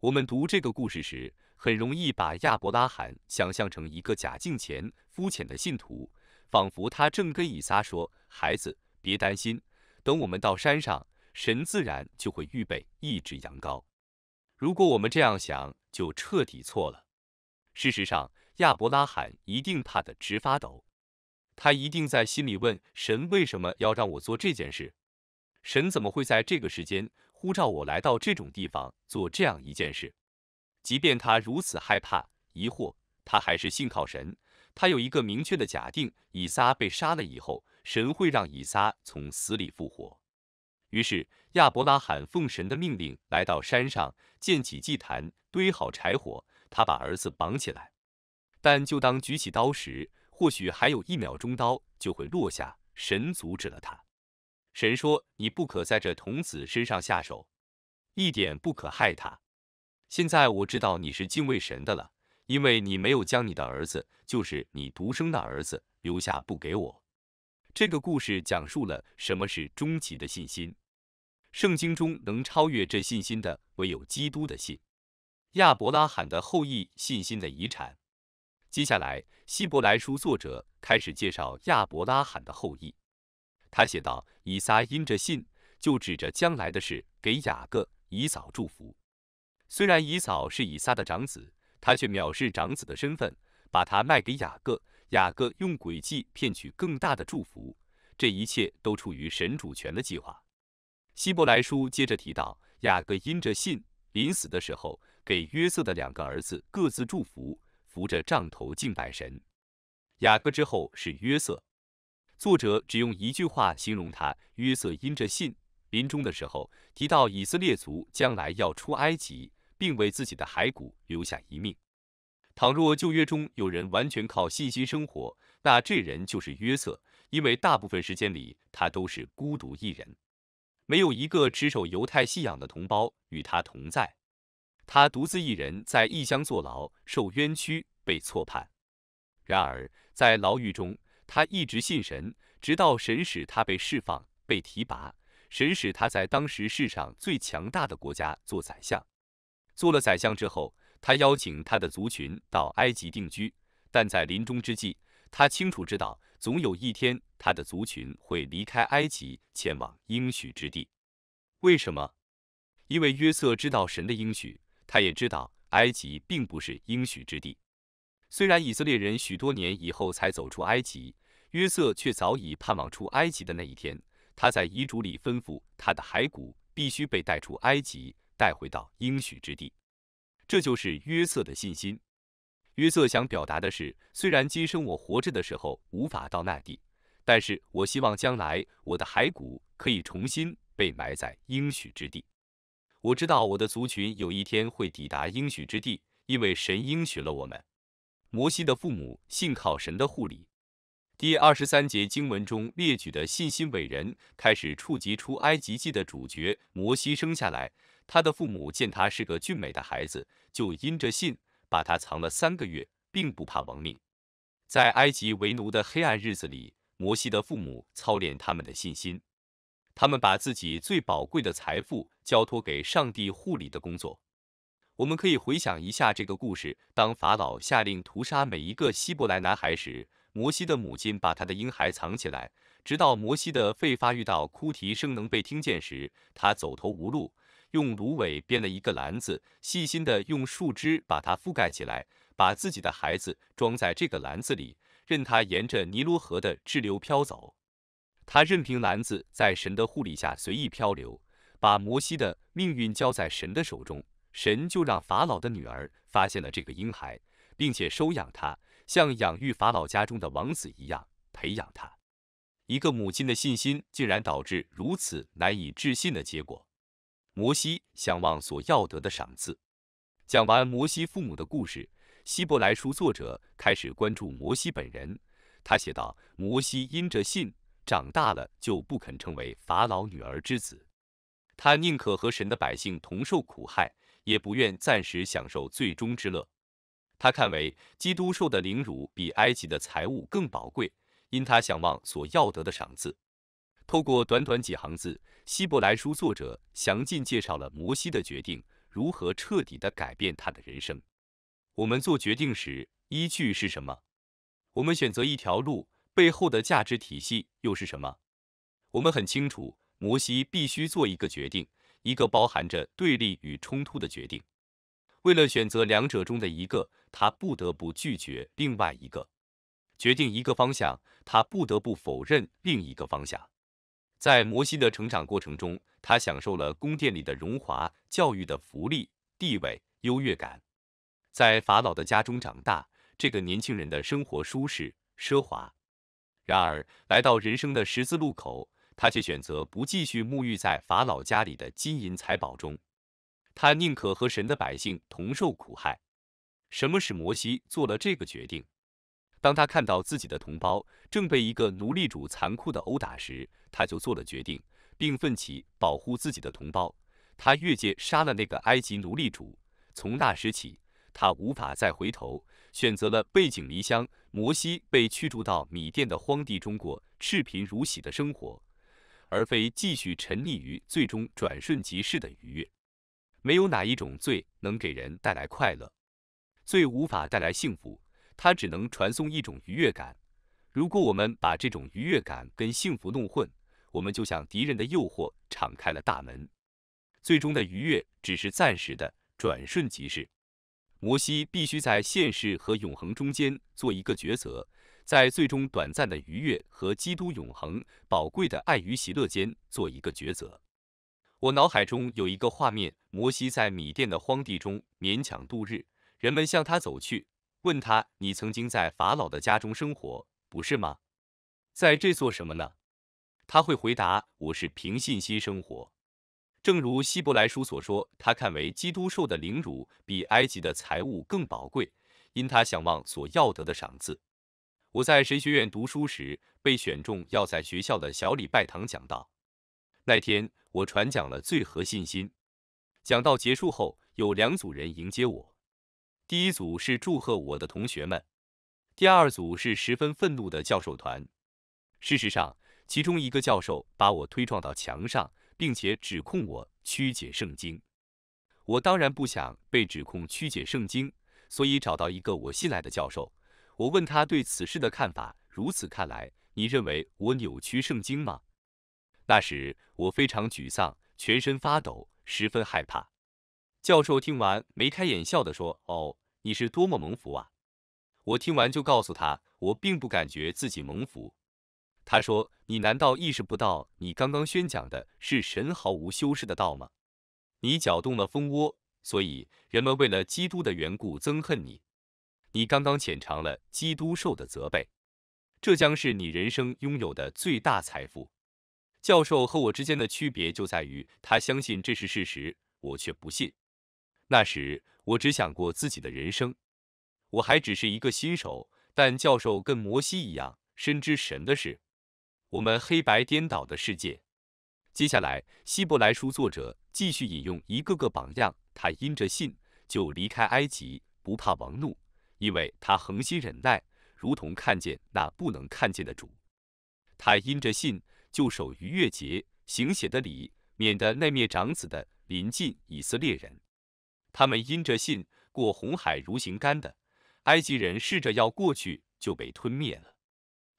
我们读这个故事时，很容易把亚伯拉罕想象成一个假敬虔、肤浅的信徒，仿佛他正跟以撒说：“孩子，别担心，等我们到山上，神自然就会预备一只羊羔。”如果我们这样想，就彻底错了。事实上，亚伯拉罕一定怕得直发抖。他一定在心里问神为什么要让我做这件事？神怎么会在这个时间呼召我来到这种地方做这样一件事？即便他如此害怕、疑惑，他还是信靠神。他有一个明确的假定：以撒被杀了以后，神会让以撒从死里复活。于是亚伯拉罕奉神的命令来到山上，建起祭坛，堆好柴火，他把儿子绑起来，但就当举起刀时，或许还有一秒钟，刀就会落下。神阻止了他。神说：“你不可在这童子身上下手，一点不可害他。”现在我知道你是敬畏神的了，因为你没有将你的儿子，就是你独生的儿子留下不给我。这个故事讲述了什么是终极的信心。圣经中能超越这信心的，唯有基督的信，亚伯拉罕的后裔信心的遗产。接下来，希伯来书作者开始介绍亚伯拉罕的后裔。他写道：“以撒因着信，就指着将来的事给雅各、以扫祝福。虽然以扫是以撒的长子，他却藐视长子的身份，把他卖给雅各。雅各用诡计骗取更大的祝福。这一切都出于神主权的计划。”希伯来书接着提到，雅各因着信，临死的时候给约瑟的两个儿子各自祝福。扶着杖头敬拜神。雅各之后是约瑟。作者只用一句话形容他：约瑟因着信，临终的时候提到以色列族将来要出埃及，并为自己的骸骨留下遗命。倘若旧约中有人完全靠信心生活，那这人就是约瑟，因为大部分时间里他都是孤独一人，没有一个持守犹太信仰的同胞与他同在。他独自一人在异乡坐牢，受冤屈，被错判。然而在牢狱中，他一直信神，直到神使他被释放，被提拔，神使他在当时世上最强大的国家做宰相。做了宰相之后，他邀请他的族群到埃及定居。但在临终之际，他清楚知道，总有一天他的族群会离开埃及，前往应许之地。为什么？因为约瑟知道神的应许。他也知道埃及并不是应许之地，虽然以色列人许多年以后才走出埃及，约瑟却早已盼望出埃及的那一天。他在遗嘱里吩咐他的骸骨必须被带出埃及，带回到应许之地。这就是约瑟的信心。约瑟想表达的是，虽然今生我活着的时候无法到那地，但是我希望将来我的骸骨可以重新被埋在应许之地。我知道我的族群有一天会抵达应许之地，因为神应许了我们。摩西的父母信靠神的护理。第二十三节经文中列举的信心伟人开始触及出埃及记的主角摩西生下来，他的父母见他是个俊美的孩子，就因着信把他藏了三个月，并不怕亡命。在埃及为奴的黑暗日子里，摩西的父母操练他们的信心。他们把自己最宝贵的财富交托给上帝护理的工作。我们可以回想一下这个故事：当法老下令屠杀每一个希伯来男孩时，摩西的母亲把他的婴孩藏起来，直到摩西的肺发育到哭啼声能被听见时，他走投无路，用芦苇编了一个篮子，细心地用树枝把它覆盖起来，把自己的孩子装在这个篮子里，任他沿着尼罗河的支流飘走。他任凭篮子在神的护理下随意漂流，把摩西的命运交在神的手中，神就让法老的女儿发现了这个婴孩，并且收养他，像养育法老家中的王子一样培养他。一个母亲的信心竟然导致如此难以置信的结果。摩西想望所要得的赏赐。讲完摩西父母的故事，希伯来书作者开始关注摩西本人。他写道：“摩西因着信。”长大了就不肯成为法老女儿之子，他宁可和神的百姓同受苦害，也不愿暂时享受最终之乐。他看为基督受的凌辱比埃及的财物更宝贵，因他想望所要得的赏赐。透过短短几行字，希伯来书作者详尽介绍了摩西的决定如何彻底的改变他的人生。我们做决定时依据是什么？我们选择一条路。背后的价值体系又是什么？我们很清楚，摩西必须做一个决定，一个包含着对立与冲突的决定。为了选择两者中的一个，他不得不拒绝另外一个；决定一个方向，他不得不否认另一个方向。在摩西的成长过程中，他享受了宫殿里的荣华、教育的福利、地位优越感。在法老的家中长大，这个年轻人的生活舒适奢华。然而，来到人生的十字路口，他却选择不继续沐浴在法老家里的金银财宝中。他宁可和神的百姓同受苦害。什么使摩西做了这个决定？当他看到自己的同胞正被一个奴隶主残酷地殴打时，他就做了决定，并奋起保护自己的同胞。他越界杀了那个埃及奴隶主。从那时起，他无法再回头，选择了背井离乡。摩西被驱逐到米甸的荒地中，过赤贫如洗的生活，而非继续沉溺于最终转瞬即逝的愉悦。没有哪一种罪能给人带来快乐，罪无法带来幸福，它只能传送一种愉悦感。如果我们把这种愉悦感跟幸福弄混，我们就向敌人的诱惑敞开了大门。最终的愉悦只是暂时的，转瞬即逝。摩西必须在现世和永恒中间做一个抉择，在最终短暂的愉悦和基督永恒宝贵的爱与喜乐间做一个抉择。我脑海中有一个画面：摩西在米甸的荒地中勉强度日，人们向他走去，问他：“你曾经在法老的家中生活，不是吗？在这做什么呢？”他会回答：“我是凭信心生活。”正如希伯来书所说，他看为基督受的凌辱比埃及的财物更宝贵，因他想望所要得的赏赐。我在神学院读书时，被选中要在学校的小礼拜堂讲道。那天我传讲了最核信心。讲道结束后，有两组人迎接我。第一组是祝贺我的同学们，第二组是十分愤怒的教授团。事实上，其中一个教授把我推撞到墙上。并且指控我曲解圣经，我当然不想被指控曲解圣经，所以找到一个我信赖的教授，我问他对此事的看法。如此看来，你认为我扭曲圣经吗？那时我非常沮丧，全身发抖，十分害怕。教授听完，眉开眼笑地说：“哦，你是多么蒙福啊！”我听完就告诉他，我并不感觉自己蒙福。他说：“你难道意识不到你刚刚宣讲的是神毫无修饰的道吗？你搅动了蜂窝，所以人们为了基督的缘故憎恨你。你刚刚浅尝了基督受的责备，这将是你人生拥有的最大财富。”教授和我之间的区别就在于，他相信这是事实，我却不信。那时我只想过自己的人生，我还只是一个新手，但教授跟摩西一样，深知神的事。我们黑白颠倒的世界。接下来，希伯来书作者继续引用一个个榜样。他因着信就离开埃及，不怕王怒，因为他恒心忍耐，如同看见那不能看见的主。他因着信就守逾越节，行血的礼，免得那灭长子的临近以色列人。他们因着信过红海如行干的。埃及人试着要过去就被吞灭了。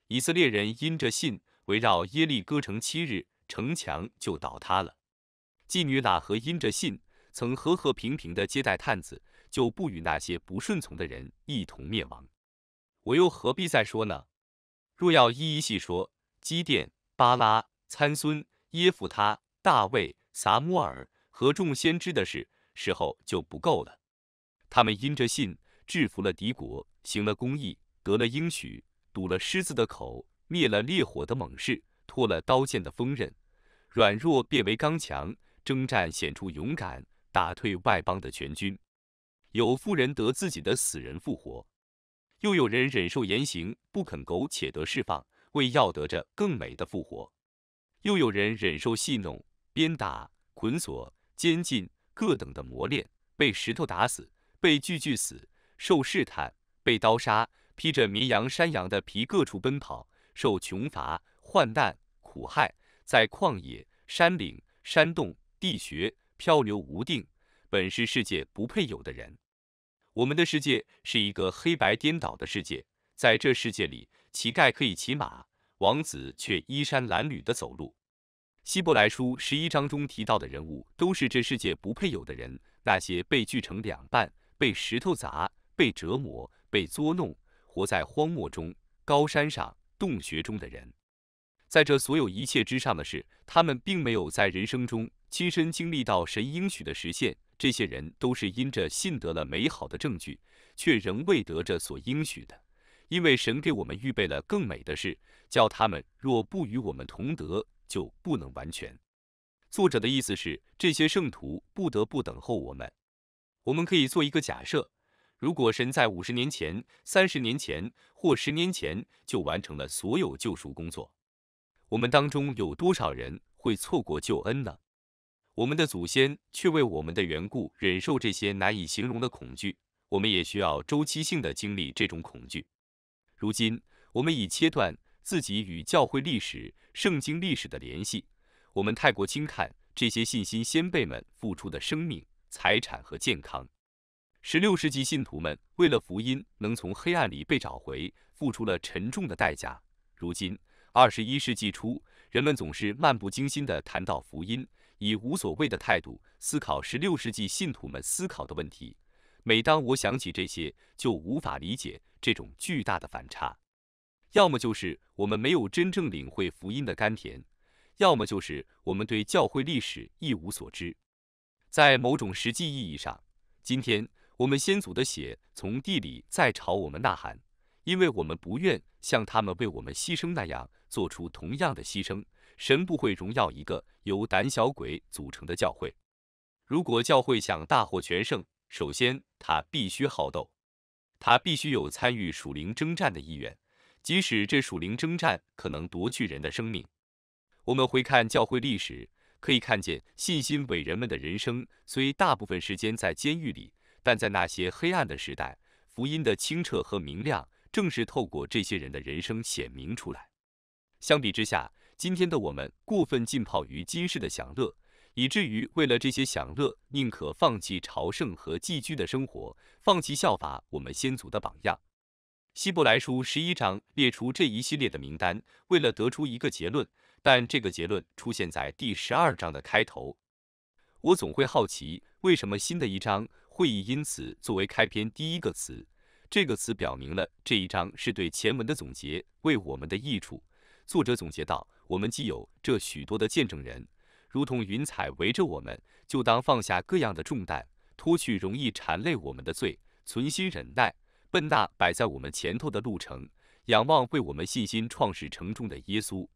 以色列人因着信。围绕耶利哥城七日，城墙就倒塌了。妓女喇合因着信，曾和和平平地接待探子，就不与那些不顺从的人一同灭亡。我又何必再说呢？若要一一细说，基甸、巴拉、参孙、耶夫他、大卫、撒母尔和众先知的事，时候就不够了。他们因着信制服了敌国，行了公义，得了应许，堵了狮子的口。灭了烈火的猛士，脱了刀剑的锋刃，软弱变为刚强，征战显出勇敢，打退外邦的全军。有富人得自己的死人复活，又有人忍受严刑不肯苟且得释放，为要得着更美的复活。又有人忍受戏弄、鞭打、捆锁、监禁各等的磨练，被石头打死，被锯锯死，受试探，被刀杀，披着绵羊、山羊的皮各处奔跑。受穷乏、患难、苦害，在旷野、山岭、山洞、地穴漂流无定，本是世界不配有的人。我们的世界是一个黑白颠倒的世界，在这世界里，乞丐可以骑马，王子却衣衫褴褛地走路。希伯来书十一章中提到的人物都是这世界不配有的人。那些被锯成两半、被石头砸、被折磨、被捉弄，活在荒漠中、高山上。洞穴中的人，在这所有一切之上的是，他们并没有在人生中亲身经历到神应许的实现。这些人都是因着信得了美好的证据，却仍未得着所应许的，因为神给我们预备了更美的事，叫他们若不与我们同德，就不能完全。作者的意思是，这些圣徒不得不等候我们。我们可以做一个假设。如果神在五十年前、三十年前或十年前就完成了所有救赎工作，我们当中有多少人会错过救恩呢？我们的祖先却为我们的缘故忍受这些难以形容的恐惧，我们也需要周期性的经历这种恐惧。如今，我们已切断自己与教会历史、圣经历史的联系，我们太过轻看这些信心先辈们付出的生命、财产和健康。十六世纪信徒们为了福音能从黑暗里被找回，付出了沉重的代价。如今，二十一世纪初，人们总是漫不经心地谈到福音，以无所谓的态度思考十六世纪信徒们思考的问题。每当我想起这些，就无法理解这种巨大的反差。要么就是我们没有真正领会福音的甘甜，要么就是我们对教会历史一无所知。在某种实际意义上，今天。我们先祖的血从地里再朝我们呐喊，因为我们不愿像他们为我们牺牲那样做出同样的牺牲。神不会荣耀一个由胆小鬼组成的教会。如果教会想大获全胜，首先他必须好斗，他必须有参与属灵征战的意愿，即使这属灵征战可能夺去人的生命。我们回看教会历史，可以看见信心伟人们的人生，虽大部分时间在监狱里。但在那些黑暗的时代，福音的清澈和明亮正是透过这些人的人生显明出来。相比之下，今天的我们过分浸泡于今世的享乐，以至于为了这些享乐，宁可放弃朝圣和寄居的生活，放弃效法我们先祖的榜样。希伯来书十一章列出这一系列的名单，为了得出一个结论，但这个结论出现在第十二章的开头。我总会好奇，为什么新的一章？会议因此作为开篇第一个词，这个词表明了这一章是对前文的总结，为我们的益处。作者总结道：我们既有这许多的见证人，如同云彩围着我们，就当放下各样的重担，脱去容易缠累我们的罪，存心忍耐，奔那摆在我们前头的路程。仰望为我们信心创始成终的耶稣。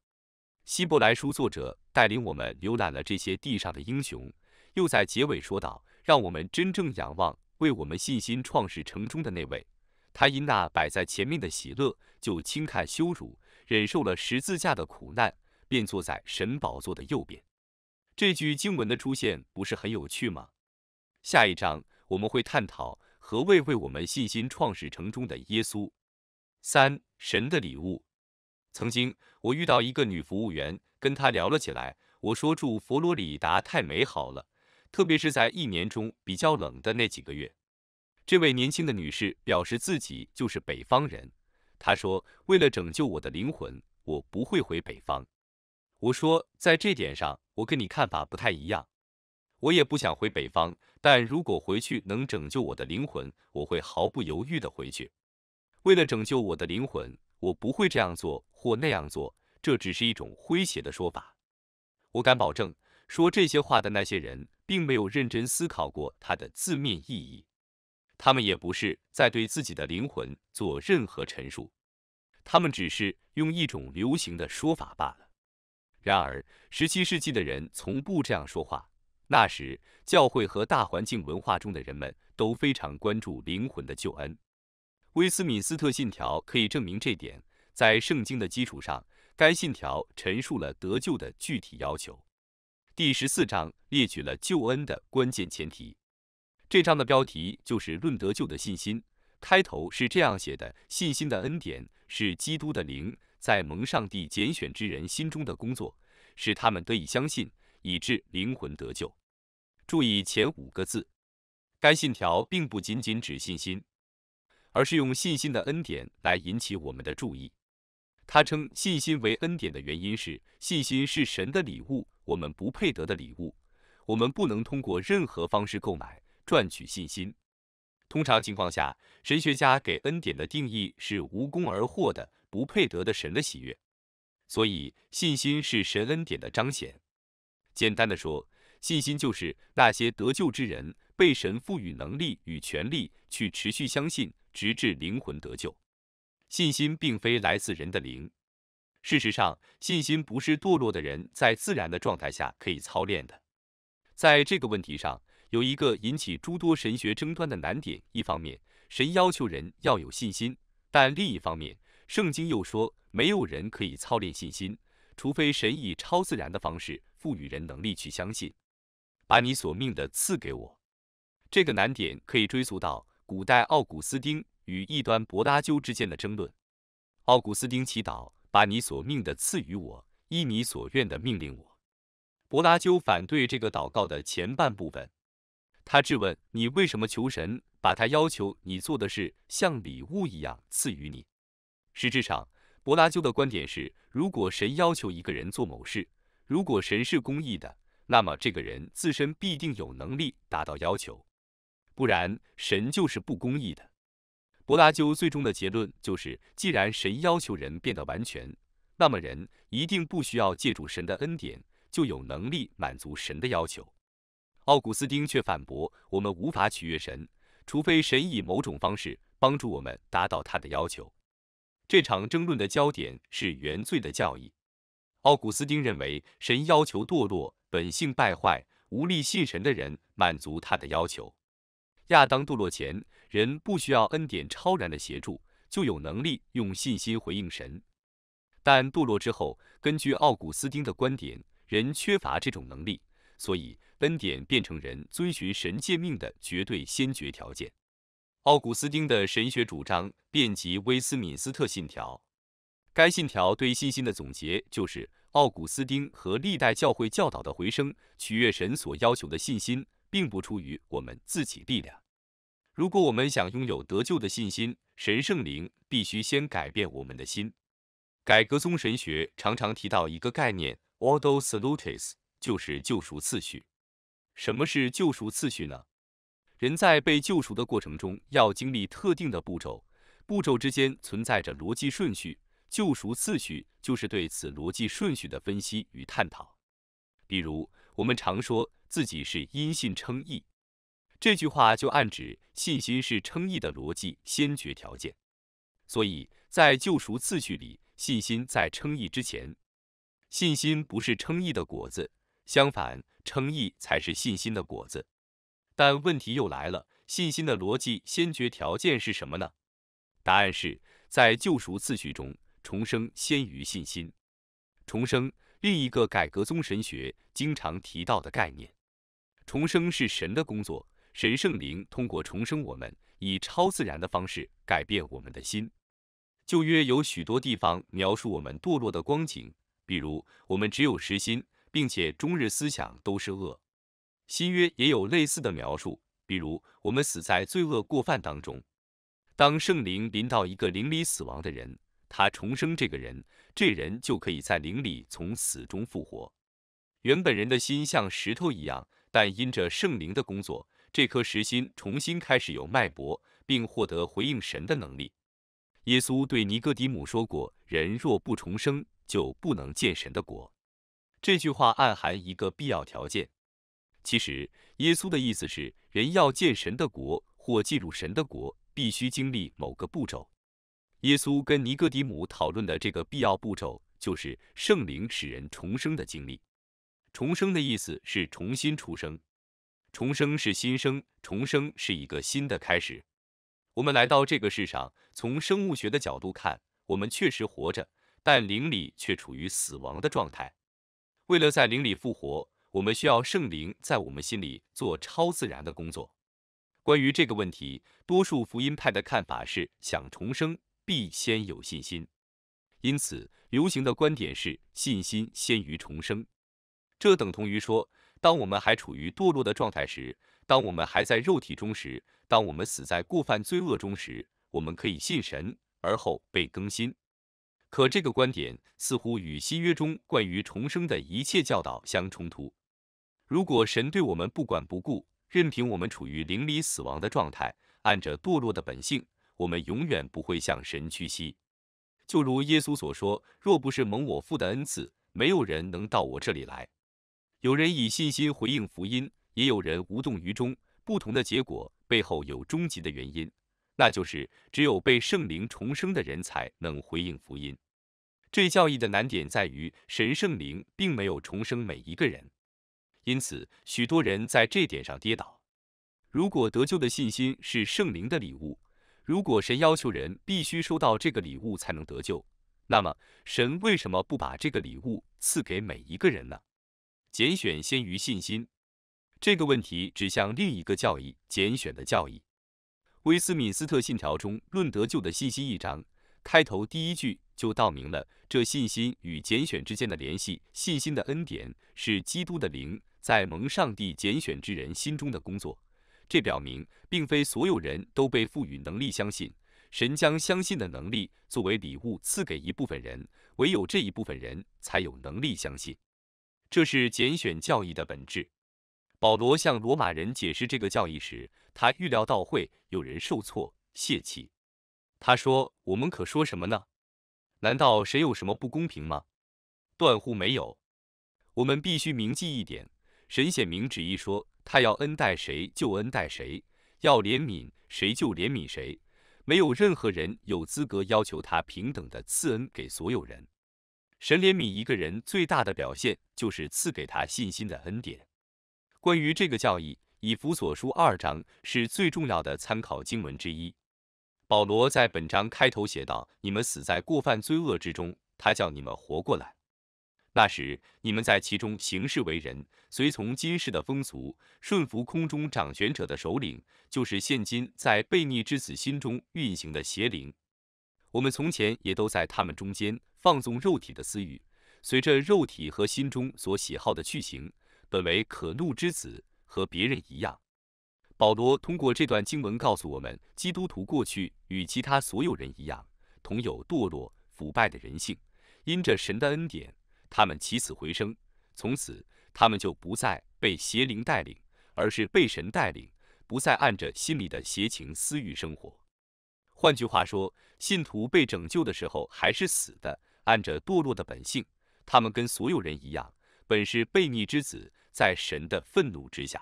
希伯来书作者带领我们浏览了这些地上的英雄，又在结尾说道。让我们真正仰望为我们信心创始成中的那位，他因那摆在前面的喜乐就轻看羞辱，忍受了十字架的苦难，便坐在神宝座的右边。这句经文的出现不是很有趣吗？下一章我们会探讨何谓为我们信心创始成中的耶稣。三神的礼物。曾经我遇到一个女服务员，跟她聊了起来。我说：“住佛罗里达太美好了。”特别是在一年中比较冷的那几个月，这位年轻的女士表示自己就是北方人。她说：“为了拯救我的灵魂，我不会回北方。”我说：“在这点上，我跟你看法不太一样。我也不想回北方，但如果回去能拯救我的灵魂，我会毫不犹豫地回去。为了拯救我的灵魂，我不会这样做或那样做。这只是一种诙谐的说法。我敢保证，说这些话的那些人。”并没有认真思考过它的字面意义，他们也不是在对自己的灵魂做任何陈述，他们只是用一种流行的说法罢了。然而，十七世纪的人从不这样说话。那时，教会和大环境文化中的人们都非常关注灵魂的救恩。威斯敏斯特信条可以证明这点，在圣经的基础上，该信条陈述了得救的具体要求。第十四章列举了救恩的关键前提。这章的标题就是“论得救的信心”。开头是这样写的：“信心的恩典是基督的灵在蒙上帝拣选之人心中的工作，使他们得以相信，以致灵魂得救。”注意前五个字。该信条并不仅仅指信心，而是用信心的恩典来引起我们的注意。他称信心为恩典的原因是，信心是神的礼物。我们不配得的礼物，我们不能通过任何方式购买赚取信心。通常情况下，神学家给恩典的定义是无功而获的、不配得的神的喜悦。所以，信心是神恩典的彰显。简单的说，信心就是那些得救之人被神赋予能力与权利去持续相信，直至灵魂得救。信心并非来自人的灵。事实上，信心不是堕落的人在自然的状态下可以操练的。在这个问题上，有一个引起诸多神学争端的难点：一方面，神要求人要有信心；但另一方面，圣经又说没有人可以操练信心，除非神以超自然的方式赋予人能力去相信。把你所命的赐给我。这个难点可以追溯到古代奥古斯丁与异端柏拉修之间的争论。奥古斯丁祈祷。把你所命的赐予我，依你所愿的命令我。柏拉修反对这个祷告的前半部分，他质问你为什么求神把他要求你做的事像礼物一样赐予你。实质上，柏拉修的观点是，如果神要求一个人做某事，如果神是公义的，那么这个人自身必定有能力达到要求，不然神就是不公义的。柏拉修最终的结论就是，既然神要求人变得完全，那么人一定不需要借助神的恩典，就有能力满足神的要求。奥古斯丁却反驳，我们无法取悦神，除非神以某种方式帮助我们达到他的要求。这场争论的焦点是原罪的教义。奥古斯丁认为，神要求堕落、本性败坏、无力信神的人满足他的要求。亚当堕落前，人不需要恩典超然的协助，就有能力用信心回应神；但堕落之后，根据奥古斯丁的观点，人缺乏这种能力，所以恩典变成人遵循神诫命的绝对先决条件。奥古斯丁的神学主张遍及威斯敏斯特信条。该信条对信心的总结，就是奥古斯丁和历代教会教导的回声，取悦神所要求的信心。并不出于我们自己力量。如果我们想拥有得救的信心，神圣灵必须先改变我们的心。改革宗神学常常提到一个概念，ordo salutis，就是救赎次序。什么是救赎次序呢？人在被救赎的过程中要经历特定的步骤，步骤之间存在着逻辑顺序，救赎次序就是对此逻辑顺序的分析与探讨。比如，我们常说自己是因信称义，这句话就暗指信心是称义的逻辑先决条件。所以，在救赎次序里，信心在称义之前。信心不是称义的果子，相反，称义才是信心的果子。但问题又来了，信心的逻辑先决条件是什么呢？答案是在救赎次序中，重生先于信心。重生。另一个改革宗神学经常提到的概念，重生是神的工作。神圣灵通过重生，我们以超自然的方式改变我们的心。旧约有许多地方描述我们堕落的光景，比如我们只有实心，并且终日思想都是恶。新约也有类似的描述，比如我们死在罪恶过犯当中。当圣灵临到一个临离死亡的人。他重生这个人，这人就可以在灵里从死中复活。原本人的心像石头一样，但因着圣灵的工作，这颗石心重新开始有脉搏，并获得回应神的能力。耶稣对尼哥底母说过：“人若不重生，就不能见神的国。”这句话暗含一个必要条件。其实，耶稣的意思是，人要见神的国或进入神的国，必须经历某个步骤。耶稣跟尼哥底姆讨论的这个必要步骤，就是圣灵使人重生的经历。重生的意思是重新出生，重生是新生，重生是一个新的开始。我们来到这个世上，从生物学的角度看，我们确实活着，但灵里却处于死亡的状态。为了在灵里复活，我们需要圣灵在我们心里做超自然的工作。关于这个问题，多数福音派的看法是想重生。必先有信心，因此流行的观点是信心先于重生，这等同于说，当我们还处于堕落的状态时，当我们还在肉体中时，当我们死在过犯罪恶中时，我们可以信神，而后被更新。可这个观点似乎与新约中关于重生的一切教导相冲突。如果神对我们不管不顾，任凭我们处于灵里死亡的状态，按着堕落的本性。我们永远不会向神屈膝，就如耶稣所说，若不是蒙我父的恩赐，没有人能到我这里来。有人以信心回应福音，也有人无动于衷。不同的结果背后有终极的原因，那就是只有被圣灵重生的人才能回应福音。这教义的难点在于，神圣灵并没有重生每一个人，因此许多人在这点上跌倒。如果得救的信心是圣灵的礼物。如果神要求人必须收到这个礼物才能得救，那么神为什么不把这个礼物赐给每一个人呢？拣选先于信心。这个问题指向另一个教义——拣选的教义。威斯敏斯特信条中论得救的信息一章开头第一句就道明了这信心与拣选之间的联系：信心的恩典是基督的灵在蒙上帝拣选之人心中的工作。这表明，并非所有人都被赋予能力相信神将相信的能力作为礼物赐给一部分人，唯有这一部分人才有能力相信。这是拣选教义的本质。保罗向罗马人解释这个教义时，他预料到会有人受挫泄气。他说：“我们可说什么呢？难道谁有什么不公平吗？断乎没有。我们必须铭记一点：神显明旨意说。”他要恩待谁就恩待谁，要怜悯谁就怜悯谁，没有任何人有资格要求他平等的赐恩给所有人。神怜悯一个人最大的表现就是赐给他信心的恩典。关于这个教义，《以弗所书》二章是最重要的参考经文之一。保罗在本章开头写道：“你们死在过犯罪恶之中，他叫你们活过来。”那时你们在其中行事为人，随从今世的风俗，顺服空中掌权者的首领，就是现今在悖逆之子心中运行的邪灵。我们从前也都在他们中间放纵肉体的私欲，随着肉体和心中所喜好的去行，本为可怒之子，和别人一样。保罗通过这段经文告诉我们，基督徒过去与其他所有人一样，同有堕落腐败的人性，因着神的恩典。他们起死回生，从此他们就不再被邪灵带领，而是被神带领，不再按着心里的邪情私欲生活。换句话说，信徒被拯救的时候还是死的，按着堕落的本性，他们跟所有人一样，本是悖逆之子，在神的愤怒之下。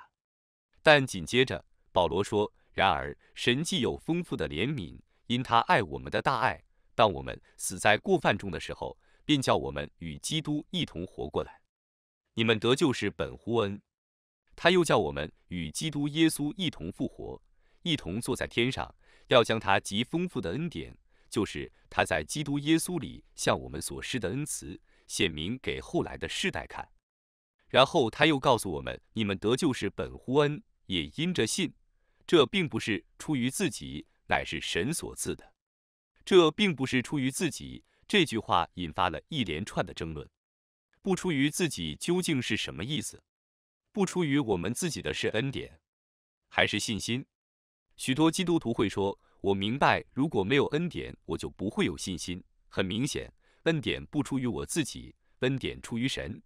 但紧接着，保罗说：“然而神既有丰富的怜悯，因他爱我们的大爱，当我们死在过犯中的时候。”便叫我们与基督一同活过来，你们得救是本乎恩。他又叫我们与基督耶稣一同复活，一同坐在天上，要将他极丰富的恩典，就是他在基督耶稣里向我们所施的恩慈，显明给后来的世代看。然后他又告诉我们：你们得救是本乎恩，也因着信。这并不是出于自己，乃是神所赐的。这并不是出于自己。这句话引发了一连串的争论，不出于自己究竟是什么意思？不出于我们自己的是恩典，还是信心？许多基督徒会说，我明白，如果没有恩典，我就不会有信心。很明显，恩典不出于我自己，恩典出于神，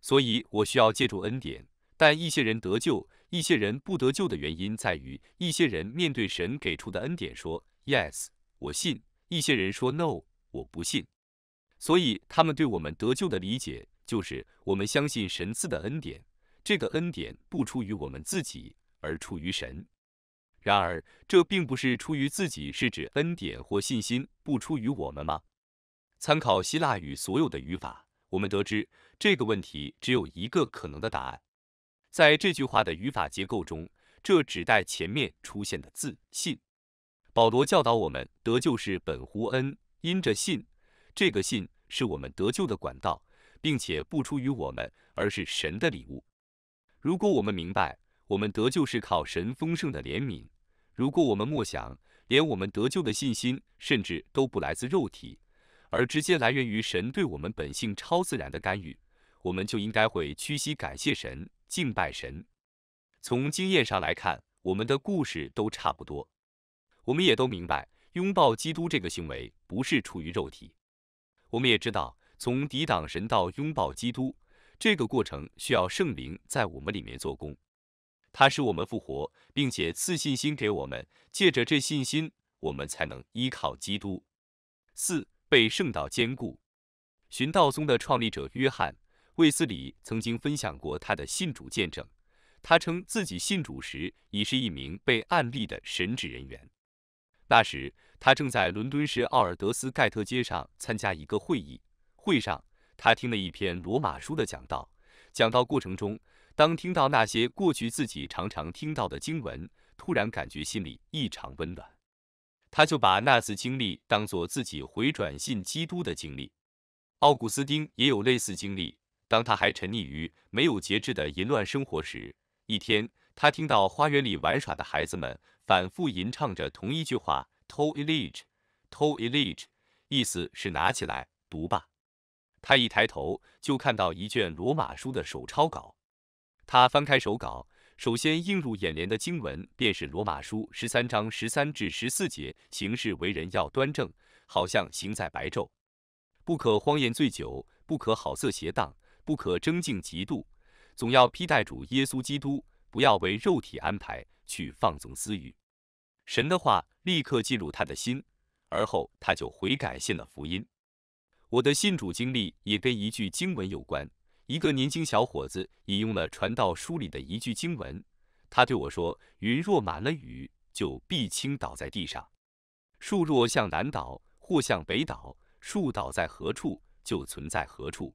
所以我需要借助恩典。但一些人得救，一些人不得救的原因在于，一些人面对神给出的恩典说 yes，我信；一些人说 no。我不信，所以他们对我们得救的理解就是我们相信神赐的恩典，这个恩典不出于我们自己，而出于神。然而，这并不是出于自己，是指恩典或信心不出于我们吗？参考希腊语所有的语法，我们得知这个问题只有一个可能的答案。在这句话的语法结构中，这指代前面出现的自信。保罗教导我们，得救是本乎恩。因着信，这个信是我们得救的管道，并且不出于我们，而是神的礼物。如果我们明白我们得救是靠神丰盛的怜悯，如果我们默想连我们得救的信心甚至都不来自肉体，而直接来源于神对我们本性超自然的干预，我们就应该会屈膝感谢神、敬拜神。从经验上来看，我们的故事都差不多，我们也都明白。拥抱基督这个行为不是出于肉体。我们也知道，从抵挡神到拥抱基督这个过程需要圣灵在我们里面做工，他使我们复活，并且赐信心给我们。借着这信心，我们才能依靠基督。四被圣道坚固。循道宗的创立者约翰·卫斯理曾经分享过他的信主见证，他称自己信主时已是一名被暗立的神职人员。那时，他正在伦敦市奥尔德斯盖特街上参加一个会议。会上，他听了一篇罗马书的讲道。讲道过程中，当听到那些过去自己常常听到的经文，突然感觉心里异常温暖。他就把那次经历当作自己回转信基督的经历。奥古斯丁也有类似经历。当他还沉溺于没有节制的淫乱生活时，一天，他听到花园里玩耍的孩子们。反复吟唱着同一句话 t o i l e l e g e t o i l e l g e 意思是拿起来读吧。他一抬头就看到一卷罗马书的手抄稿。他翻开手稿，首先映入眼帘的经文便是罗马书十三章十三至十四节：行事为人要端正，好像行在白昼；不可荒宴醉酒，不可好色邪荡，不可争竞嫉妒。总要披戴主耶稣基督，不要为肉体安排。去放纵私欲，神的话立刻进入他的心，而后他就悔改信了福音。我的信主经历也跟一句经文有关。一个年轻小伙子引用了传道书里的一句经文，他对我说：“云若满了雨，就必倾倒在地上；树若向南倒，或向北倒，树倒在何处，就存在何处。”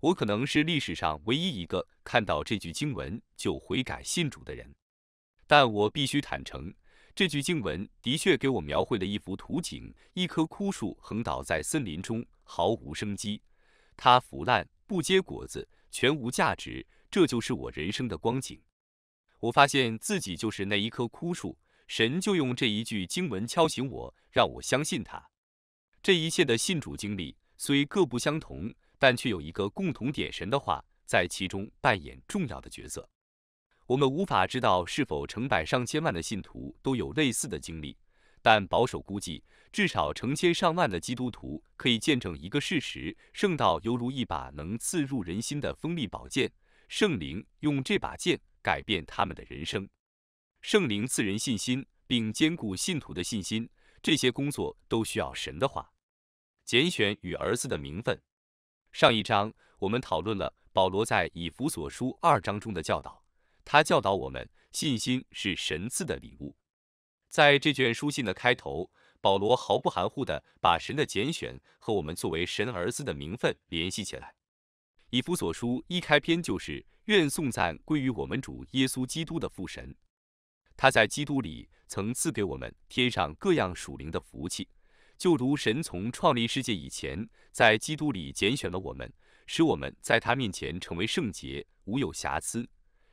我可能是历史上唯一一个看到这句经文就悔改信主的人。但我必须坦诚，这句经文的确给我描绘了一幅图景：一棵枯树横倒在森林中，毫无生机，它腐烂，不结果子，全无价值。这就是我人生的光景。我发现自己就是那一棵枯树，神就用这一句经文敲醒我，让我相信他。这一切的信主经历虽各不相同，但却有一个共同点：神的话在其中扮演重要的角色。我们无法知道是否成百上千万的信徒都有类似的经历，但保守估计，至少成千上万的基督徒可以见证一个事实：圣道犹如一把能刺入人心的锋利宝剑，圣灵用这把剑改变他们的人生。圣灵赐人信心，并兼顾信徒的信心，这些工作都需要神的话。拣选与儿子的名分。上一章我们讨论了保罗在以弗所书二章中的教导。他教导我们，信心是神赐的礼物。在这卷书信的开头，保罗毫不含糊地把神的拣选和我们作为神儿子的名分联系起来。以弗所书一开篇就是：“愿颂赞归于我们主耶稣基督的父神，他在基督里曾赐给我们天上各样属灵的福气，就如神从创立世界以前，在基督里拣选了我们，使我们在他面前成为圣洁，无有瑕疵。”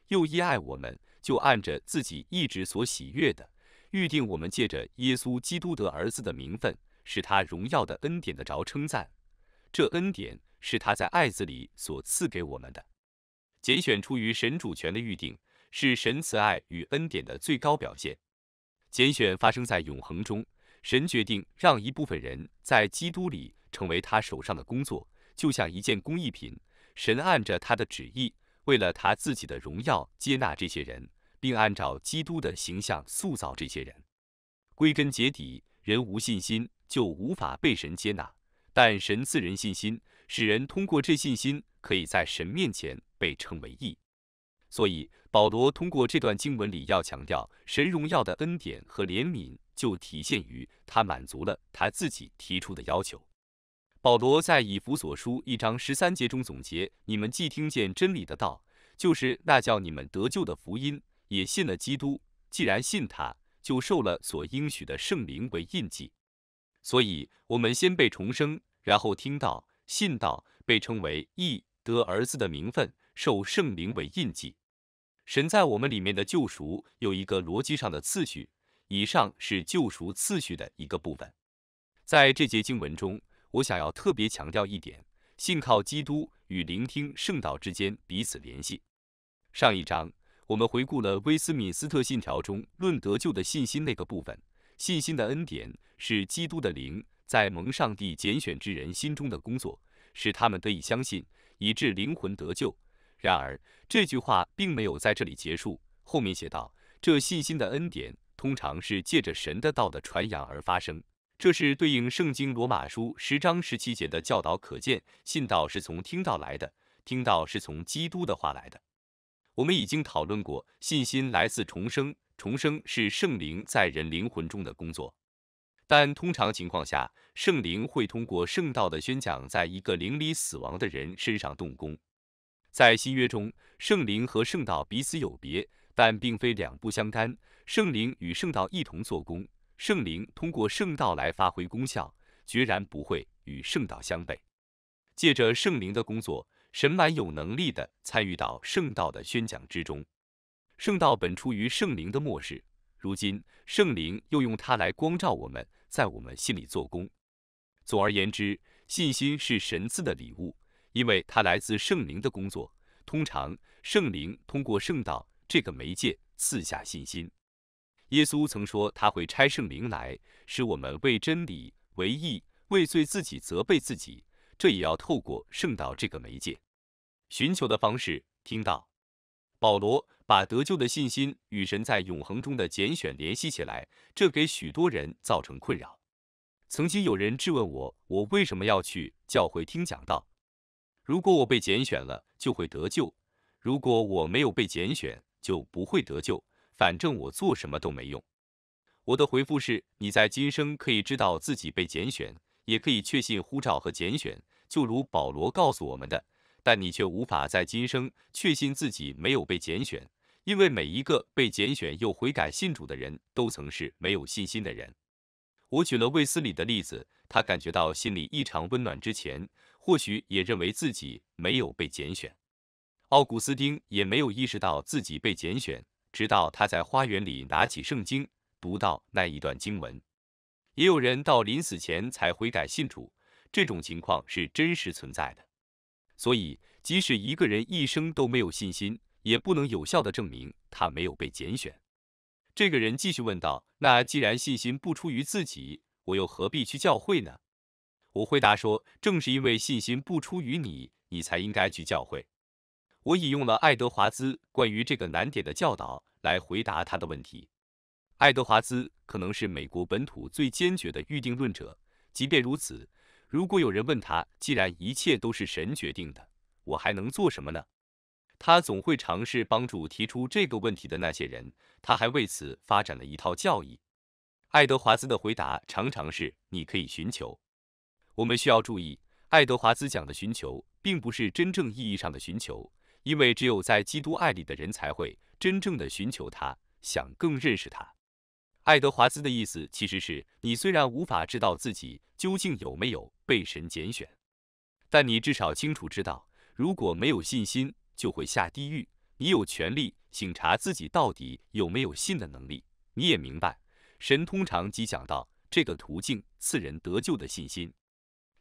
又依爱我们，就按着自己一直所喜悦的预定我们，借着耶稣基督的儿子的名分，使他荣耀的恩典得着称赞。这恩典是他在爱子里所赐给我们的。拣选出于神主权的预定，是神慈爱与恩典的最高表现。拣选发生在永恒中，神决定让一部分人在基督里成为他手上的工作，就像一件工艺品。神按着他的旨意。为了他自己的荣耀，接纳这些人，并按照基督的形象塑造这些人。归根结底，人无信心就无法被神接纳，但神赐人信心，使人通过这信心可以在神面前被称为义。所以，保罗通过这段经文里要强调神荣耀的恩典和怜悯，就体现于他满足了他自己提出的要求。保罗在以弗所书一章十三节中总结：你们既听见真理的道，就是那叫你们得救的福音，也信了基督。既然信他，就受了所应许的圣灵为印记。所以，我们先被重生，然后听到、信道，被称为义，得儿子的名分，受圣灵为印记。神在我们里面的救赎有一个逻辑上的次序。以上是救赎次序的一个部分。在这节经文中。我想要特别强调一点，信靠基督与聆听圣道之间彼此联系。上一章我们回顾了威斯敏斯特信条中论得救的信心那个部分，信心的恩典是基督的灵在蒙上帝拣选之人心中的工作，使他们得以相信，以致灵魂得救。然而这句话并没有在这里结束，后面写道：这信心的恩典通常是借着神的道的传扬而发生。这是对应圣经罗马书十章十七节的教导，可见信道是从听道来的，听道是从基督的话来的。我们已经讨论过，信心来自重生，重生是圣灵在人灵魂中的工作。但通常情况下，圣灵会通过圣道的宣讲，在一个灵里死亡的人身上动工。在新约中，圣灵和圣道彼此有别，但并非两不相干，圣灵与圣道一同做工。圣灵通过圣道来发挥功效，决然不会与圣道相悖。借着圣灵的工作，神满有能力的参与到圣道的宣讲之中。圣道本出于圣灵的漠视，如今圣灵又用它来光照我们，在我们心里做工。总而言之，信心是神赐的礼物，因为它来自圣灵的工作。通常，圣灵通过圣道这个媒介赐下信心。耶稣曾说他会差圣灵来，使我们为真理、为义、为罪自己责备自己。这也要透过圣道这个媒介寻求的方式听到。保罗把得救的信心与神在永恒中的拣选联系起来，这给许多人造成困扰。曾经有人质问我，我为什么要去教会听讲道？如果我被拣选了，就会得救；如果我没有被拣选，就不会得救。反正我做什么都没用。我的回复是：你在今生可以知道自己被拣选，也可以确信呼召和拣选，就如保罗告诉我们的。但你却无法在今生确信自己没有被拣选，因为每一个被拣选又悔改信主的人都曾是没有信心的人。我举了卫斯理的例子，他感觉到心里异常温暖之前，或许也认为自己没有被拣选。奥古斯丁也没有意识到自己被拣选。直到他在花园里拿起圣经，读到那一段经文。也有人到临死前才悔改信主，这种情况是真实存在的。所以，即使一个人一生都没有信心，也不能有效地证明他没有被拣选。这个人继续问道：“那既然信心不出于自己，我又何必去教会呢？”我回答说：“正是因为信心不出于你，你才应该去教会。”我引用了爱德华兹关于这个难点的教导来回答他的问题。爱德华兹可能是美国本土最坚决的预定论者，即便如此，如果有人问他，既然一切都是神决定的，我还能做什么呢？他总会尝试帮助提出这个问题的那些人。他还为此发展了一套教义。爱德华兹的回答常常是：你可以寻求。我们需要注意，爱德华兹讲的寻求，并不是真正意义上的寻求。因为只有在基督爱里的人才会真正的寻求他，想更认识他。爱德华兹的意思其实是：你虽然无法知道自己究竟有没有被神拣选，但你至少清楚知道，如果没有信心就会下地狱。你有权利省察自己到底有没有信的能力。你也明白，神通常即讲到这个途径赐人得救的信心。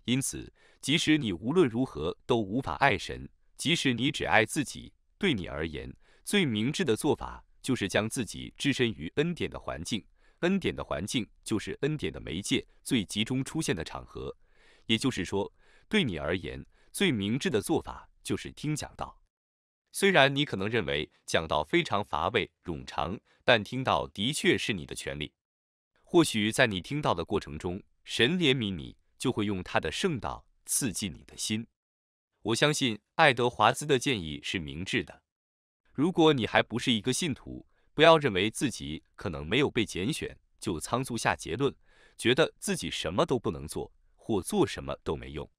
因此，即使你无论如何都无法爱神。即使你只爱自己，对你而言最明智的做法就是将自己置身于恩典的环境。恩典的环境就是恩典的媒介最集中出现的场合。也就是说，对你而言最明智的做法就是听讲道。虽然你可能认为讲道非常乏味冗长，但听到的确是你的权利。或许在你听到的过程中，神怜悯你，就会用他的圣道刺激你的心。我相信爱德华兹的建议是明智的。如果你还不是一个信徒，不要认为自己可能没有被拣选，就仓促下结论，觉得自己什么都不能做，或做什么都没用。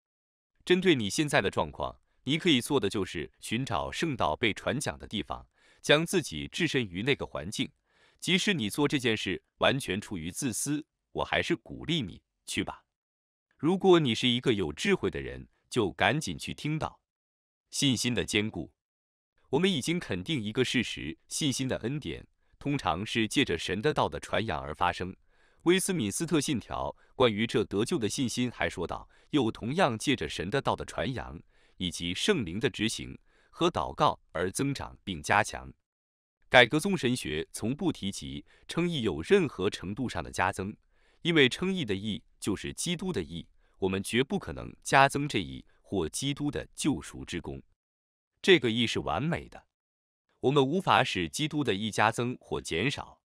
针对你现在的状况，你可以做的就是寻找圣道被传讲的地方，将自己置身于那个环境。即使你做这件事完全出于自私，我还是鼓励你去吧。如果你是一个有智慧的人。就赶紧去听到信心的坚固。我们已经肯定一个事实：信心的恩典通常是借着神的道的传扬而发生。威斯敏斯特信条关于这得救的信心还说道，又同样借着神的道的传扬以及圣灵的执行和祷告而增长并加强。改革宗神学从不提及称义有任何程度上的加增，因为称义的义就是基督的义。我们绝不可能加增这一或基督的救赎之功，这个义是完美的，我们无法使基督的义加增或减少。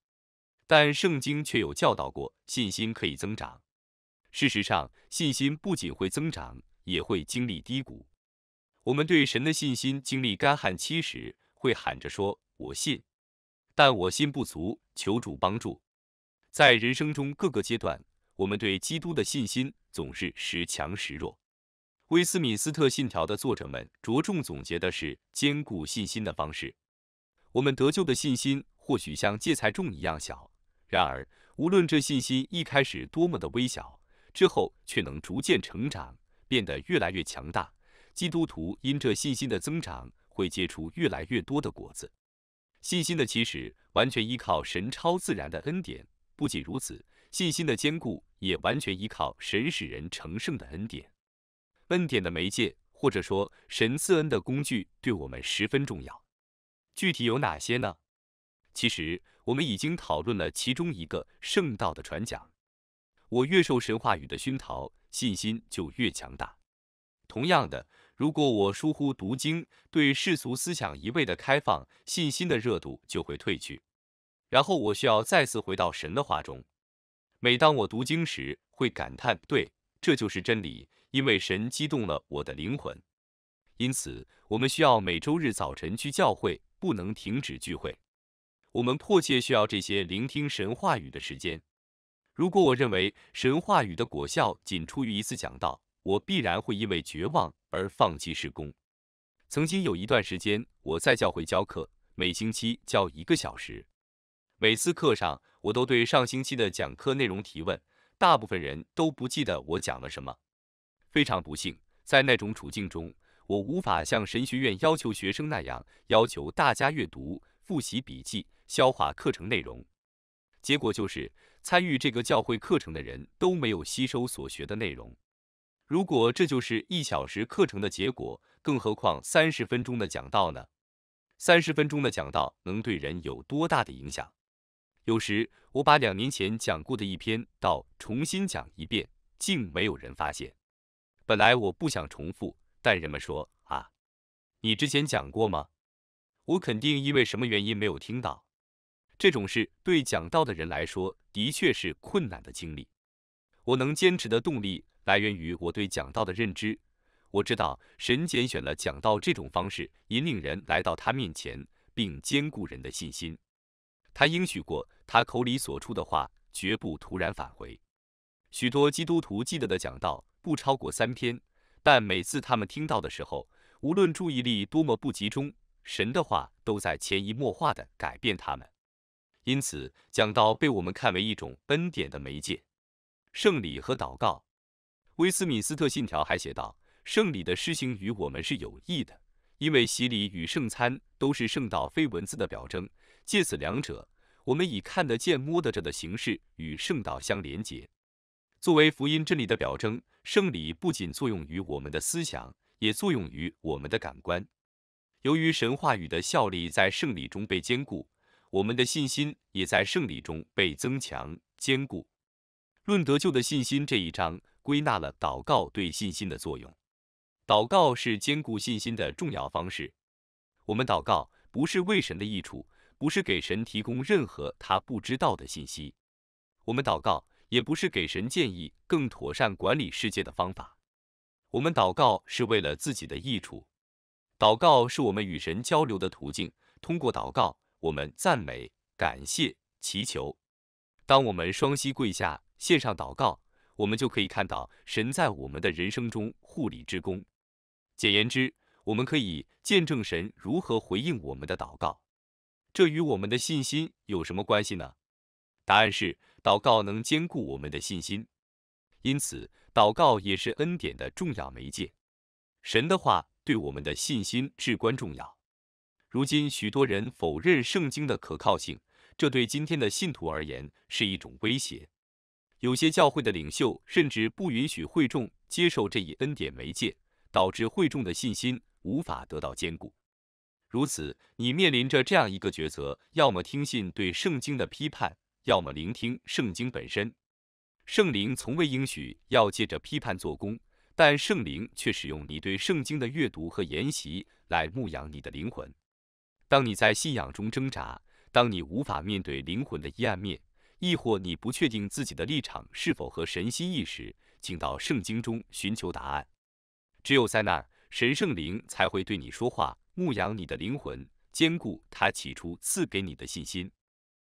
但圣经却有教导过，信心可以增长。事实上，信心不仅会增长，也会经历低谷。我们对神的信心经历干旱期时，会喊着说：“我信，但我信不足，求主帮助。”在人生中各个阶段。我们对基督的信心总是时强时弱。威斯敏斯特信条的作者们着重总结的是坚固信心的方式。我们得救的信心或许像芥菜种一样小，然而无论这信心一开始多么的微小，之后却能逐渐成长，变得越来越强大。基督徒因这信心的增长，会结出越来越多的果子。信心的起始完全依靠神超自然的恩典。不仅如此，信心的坚固。也完全依靠神使人成圣的恩典，恩典的媒介或者说神赐恩的工具对我们十分重要。具体有哪些呢？其实我们已经讨论了其中一个圣道的传讲。我越受神话语的熏陶，信心就越强大。同样的，如果我疏忽读经，对世俗思想一味的开放，信心的热度就会褪去。然后我需要再次回到神的话中。每当我读经时，会感叹：对，这就是真理，因为神激动了我的灵魂。因此，我们需要每周日早晨去教会，不能停止聚会。我们迫切需要这些聆听神话语的时间。如果我认为神话语的果效仅出于一次讲道，我必然会因为绝望而放弃施工。曾经有一段时间，我在教会教课，每星期教一个小时，每次课上。我都对上星期的讲课内容提问，大部分人都不记得我讲了什么。非常不幸，在那种处境中，我无法像神学院要求学生那样要求大家阅读、复习笔记、消化课程内容。结果就是，参与这个教会课程的人都没有吸收所学的内容。如果这就是一小时课程的结果，更何况三十分钟的讲道呢？三十分钟的讲道能对人有多大的影响？有时我把两年前讲过的一篇道重新讲一遍，竟没有人发现。本来我不想重复，但人们说：“啊，你之前讲过吗？”我肯定因为什么原因没有听到。这种事对讲道的人来说，的确是困难的经历。我能坚持的动力来源于我对讲道的认知。我知道神拣选了讲道这种方式，引领人来到他面前，并兼顾人的信心。他应许过，他口里所出的话绝不突然返回。许多基督徒记得的讲道不超过三篇，但每次他们听到的时候，无论注意力多么不集中，神的话都在潜移默化地改变他们。因此，讲道被我们看为一种恩典的媒介。圣礼和祷告。威斯敏斯特信条还写道，圣礼的施行与我们是有益的，因为洗礼与圣餐都是圣道非文字的表征。借此两者，我们以看得见、摸得着的形式与圣道相连结。作为福音真理的表征，圣礼不仅作用于我们的思想，也作用于我们的感官。由于神话语的效力在圣礼中被坚固，我们的信心也在圣礼中被增强、兼顾。论得救的信心这一章归纳了祷告对信心的作用。祷告是兼顾信心的重要方式。我们祷告不是为神的益处。不是给神提供任何他不知道的信息，我们祷告也不是给神建议更妥善管理世界的方法。我们祷告是为了自己的益处，祷告是我们与神交流的途径。通过祷告，我们赞美、感谢、祈求。当我们双膝跪下，献上祷告，我们就可以看到神在我们的人生中护理之功。简言之，我们可以见证神如何回应我们的祷告。这与我们的信心有什么关系呢？答案是，祷告能兼顾我们的信心，因此，祷告也是恩典的重要媒介。神的话对我们的信心至关重要。如今，许多人否认圣经的可靠性，这对今天的信徒而言是一种威胁。有些教会的领袖甚至不允许会众接受这一恩典媒介，导致会众的信心无法得到坚固。如此，你面临着这样一个抉择：要么听信对圣经的批判，要么聆听圣经本身。圣灵从未应许要借着批判做工，但圣灵却使用你对圣经的阅读和研习来牧养你的灵魂。当你在信仰中挣扎，当你无法面对灵魂的阴暗面，亦或你不确定自己的立场是否和神心意时，请到圣经中寻求答案。只有在那儿，神圣灵才会对你说话。牧养你的灵魂，兼顾他起初赐给你的信心。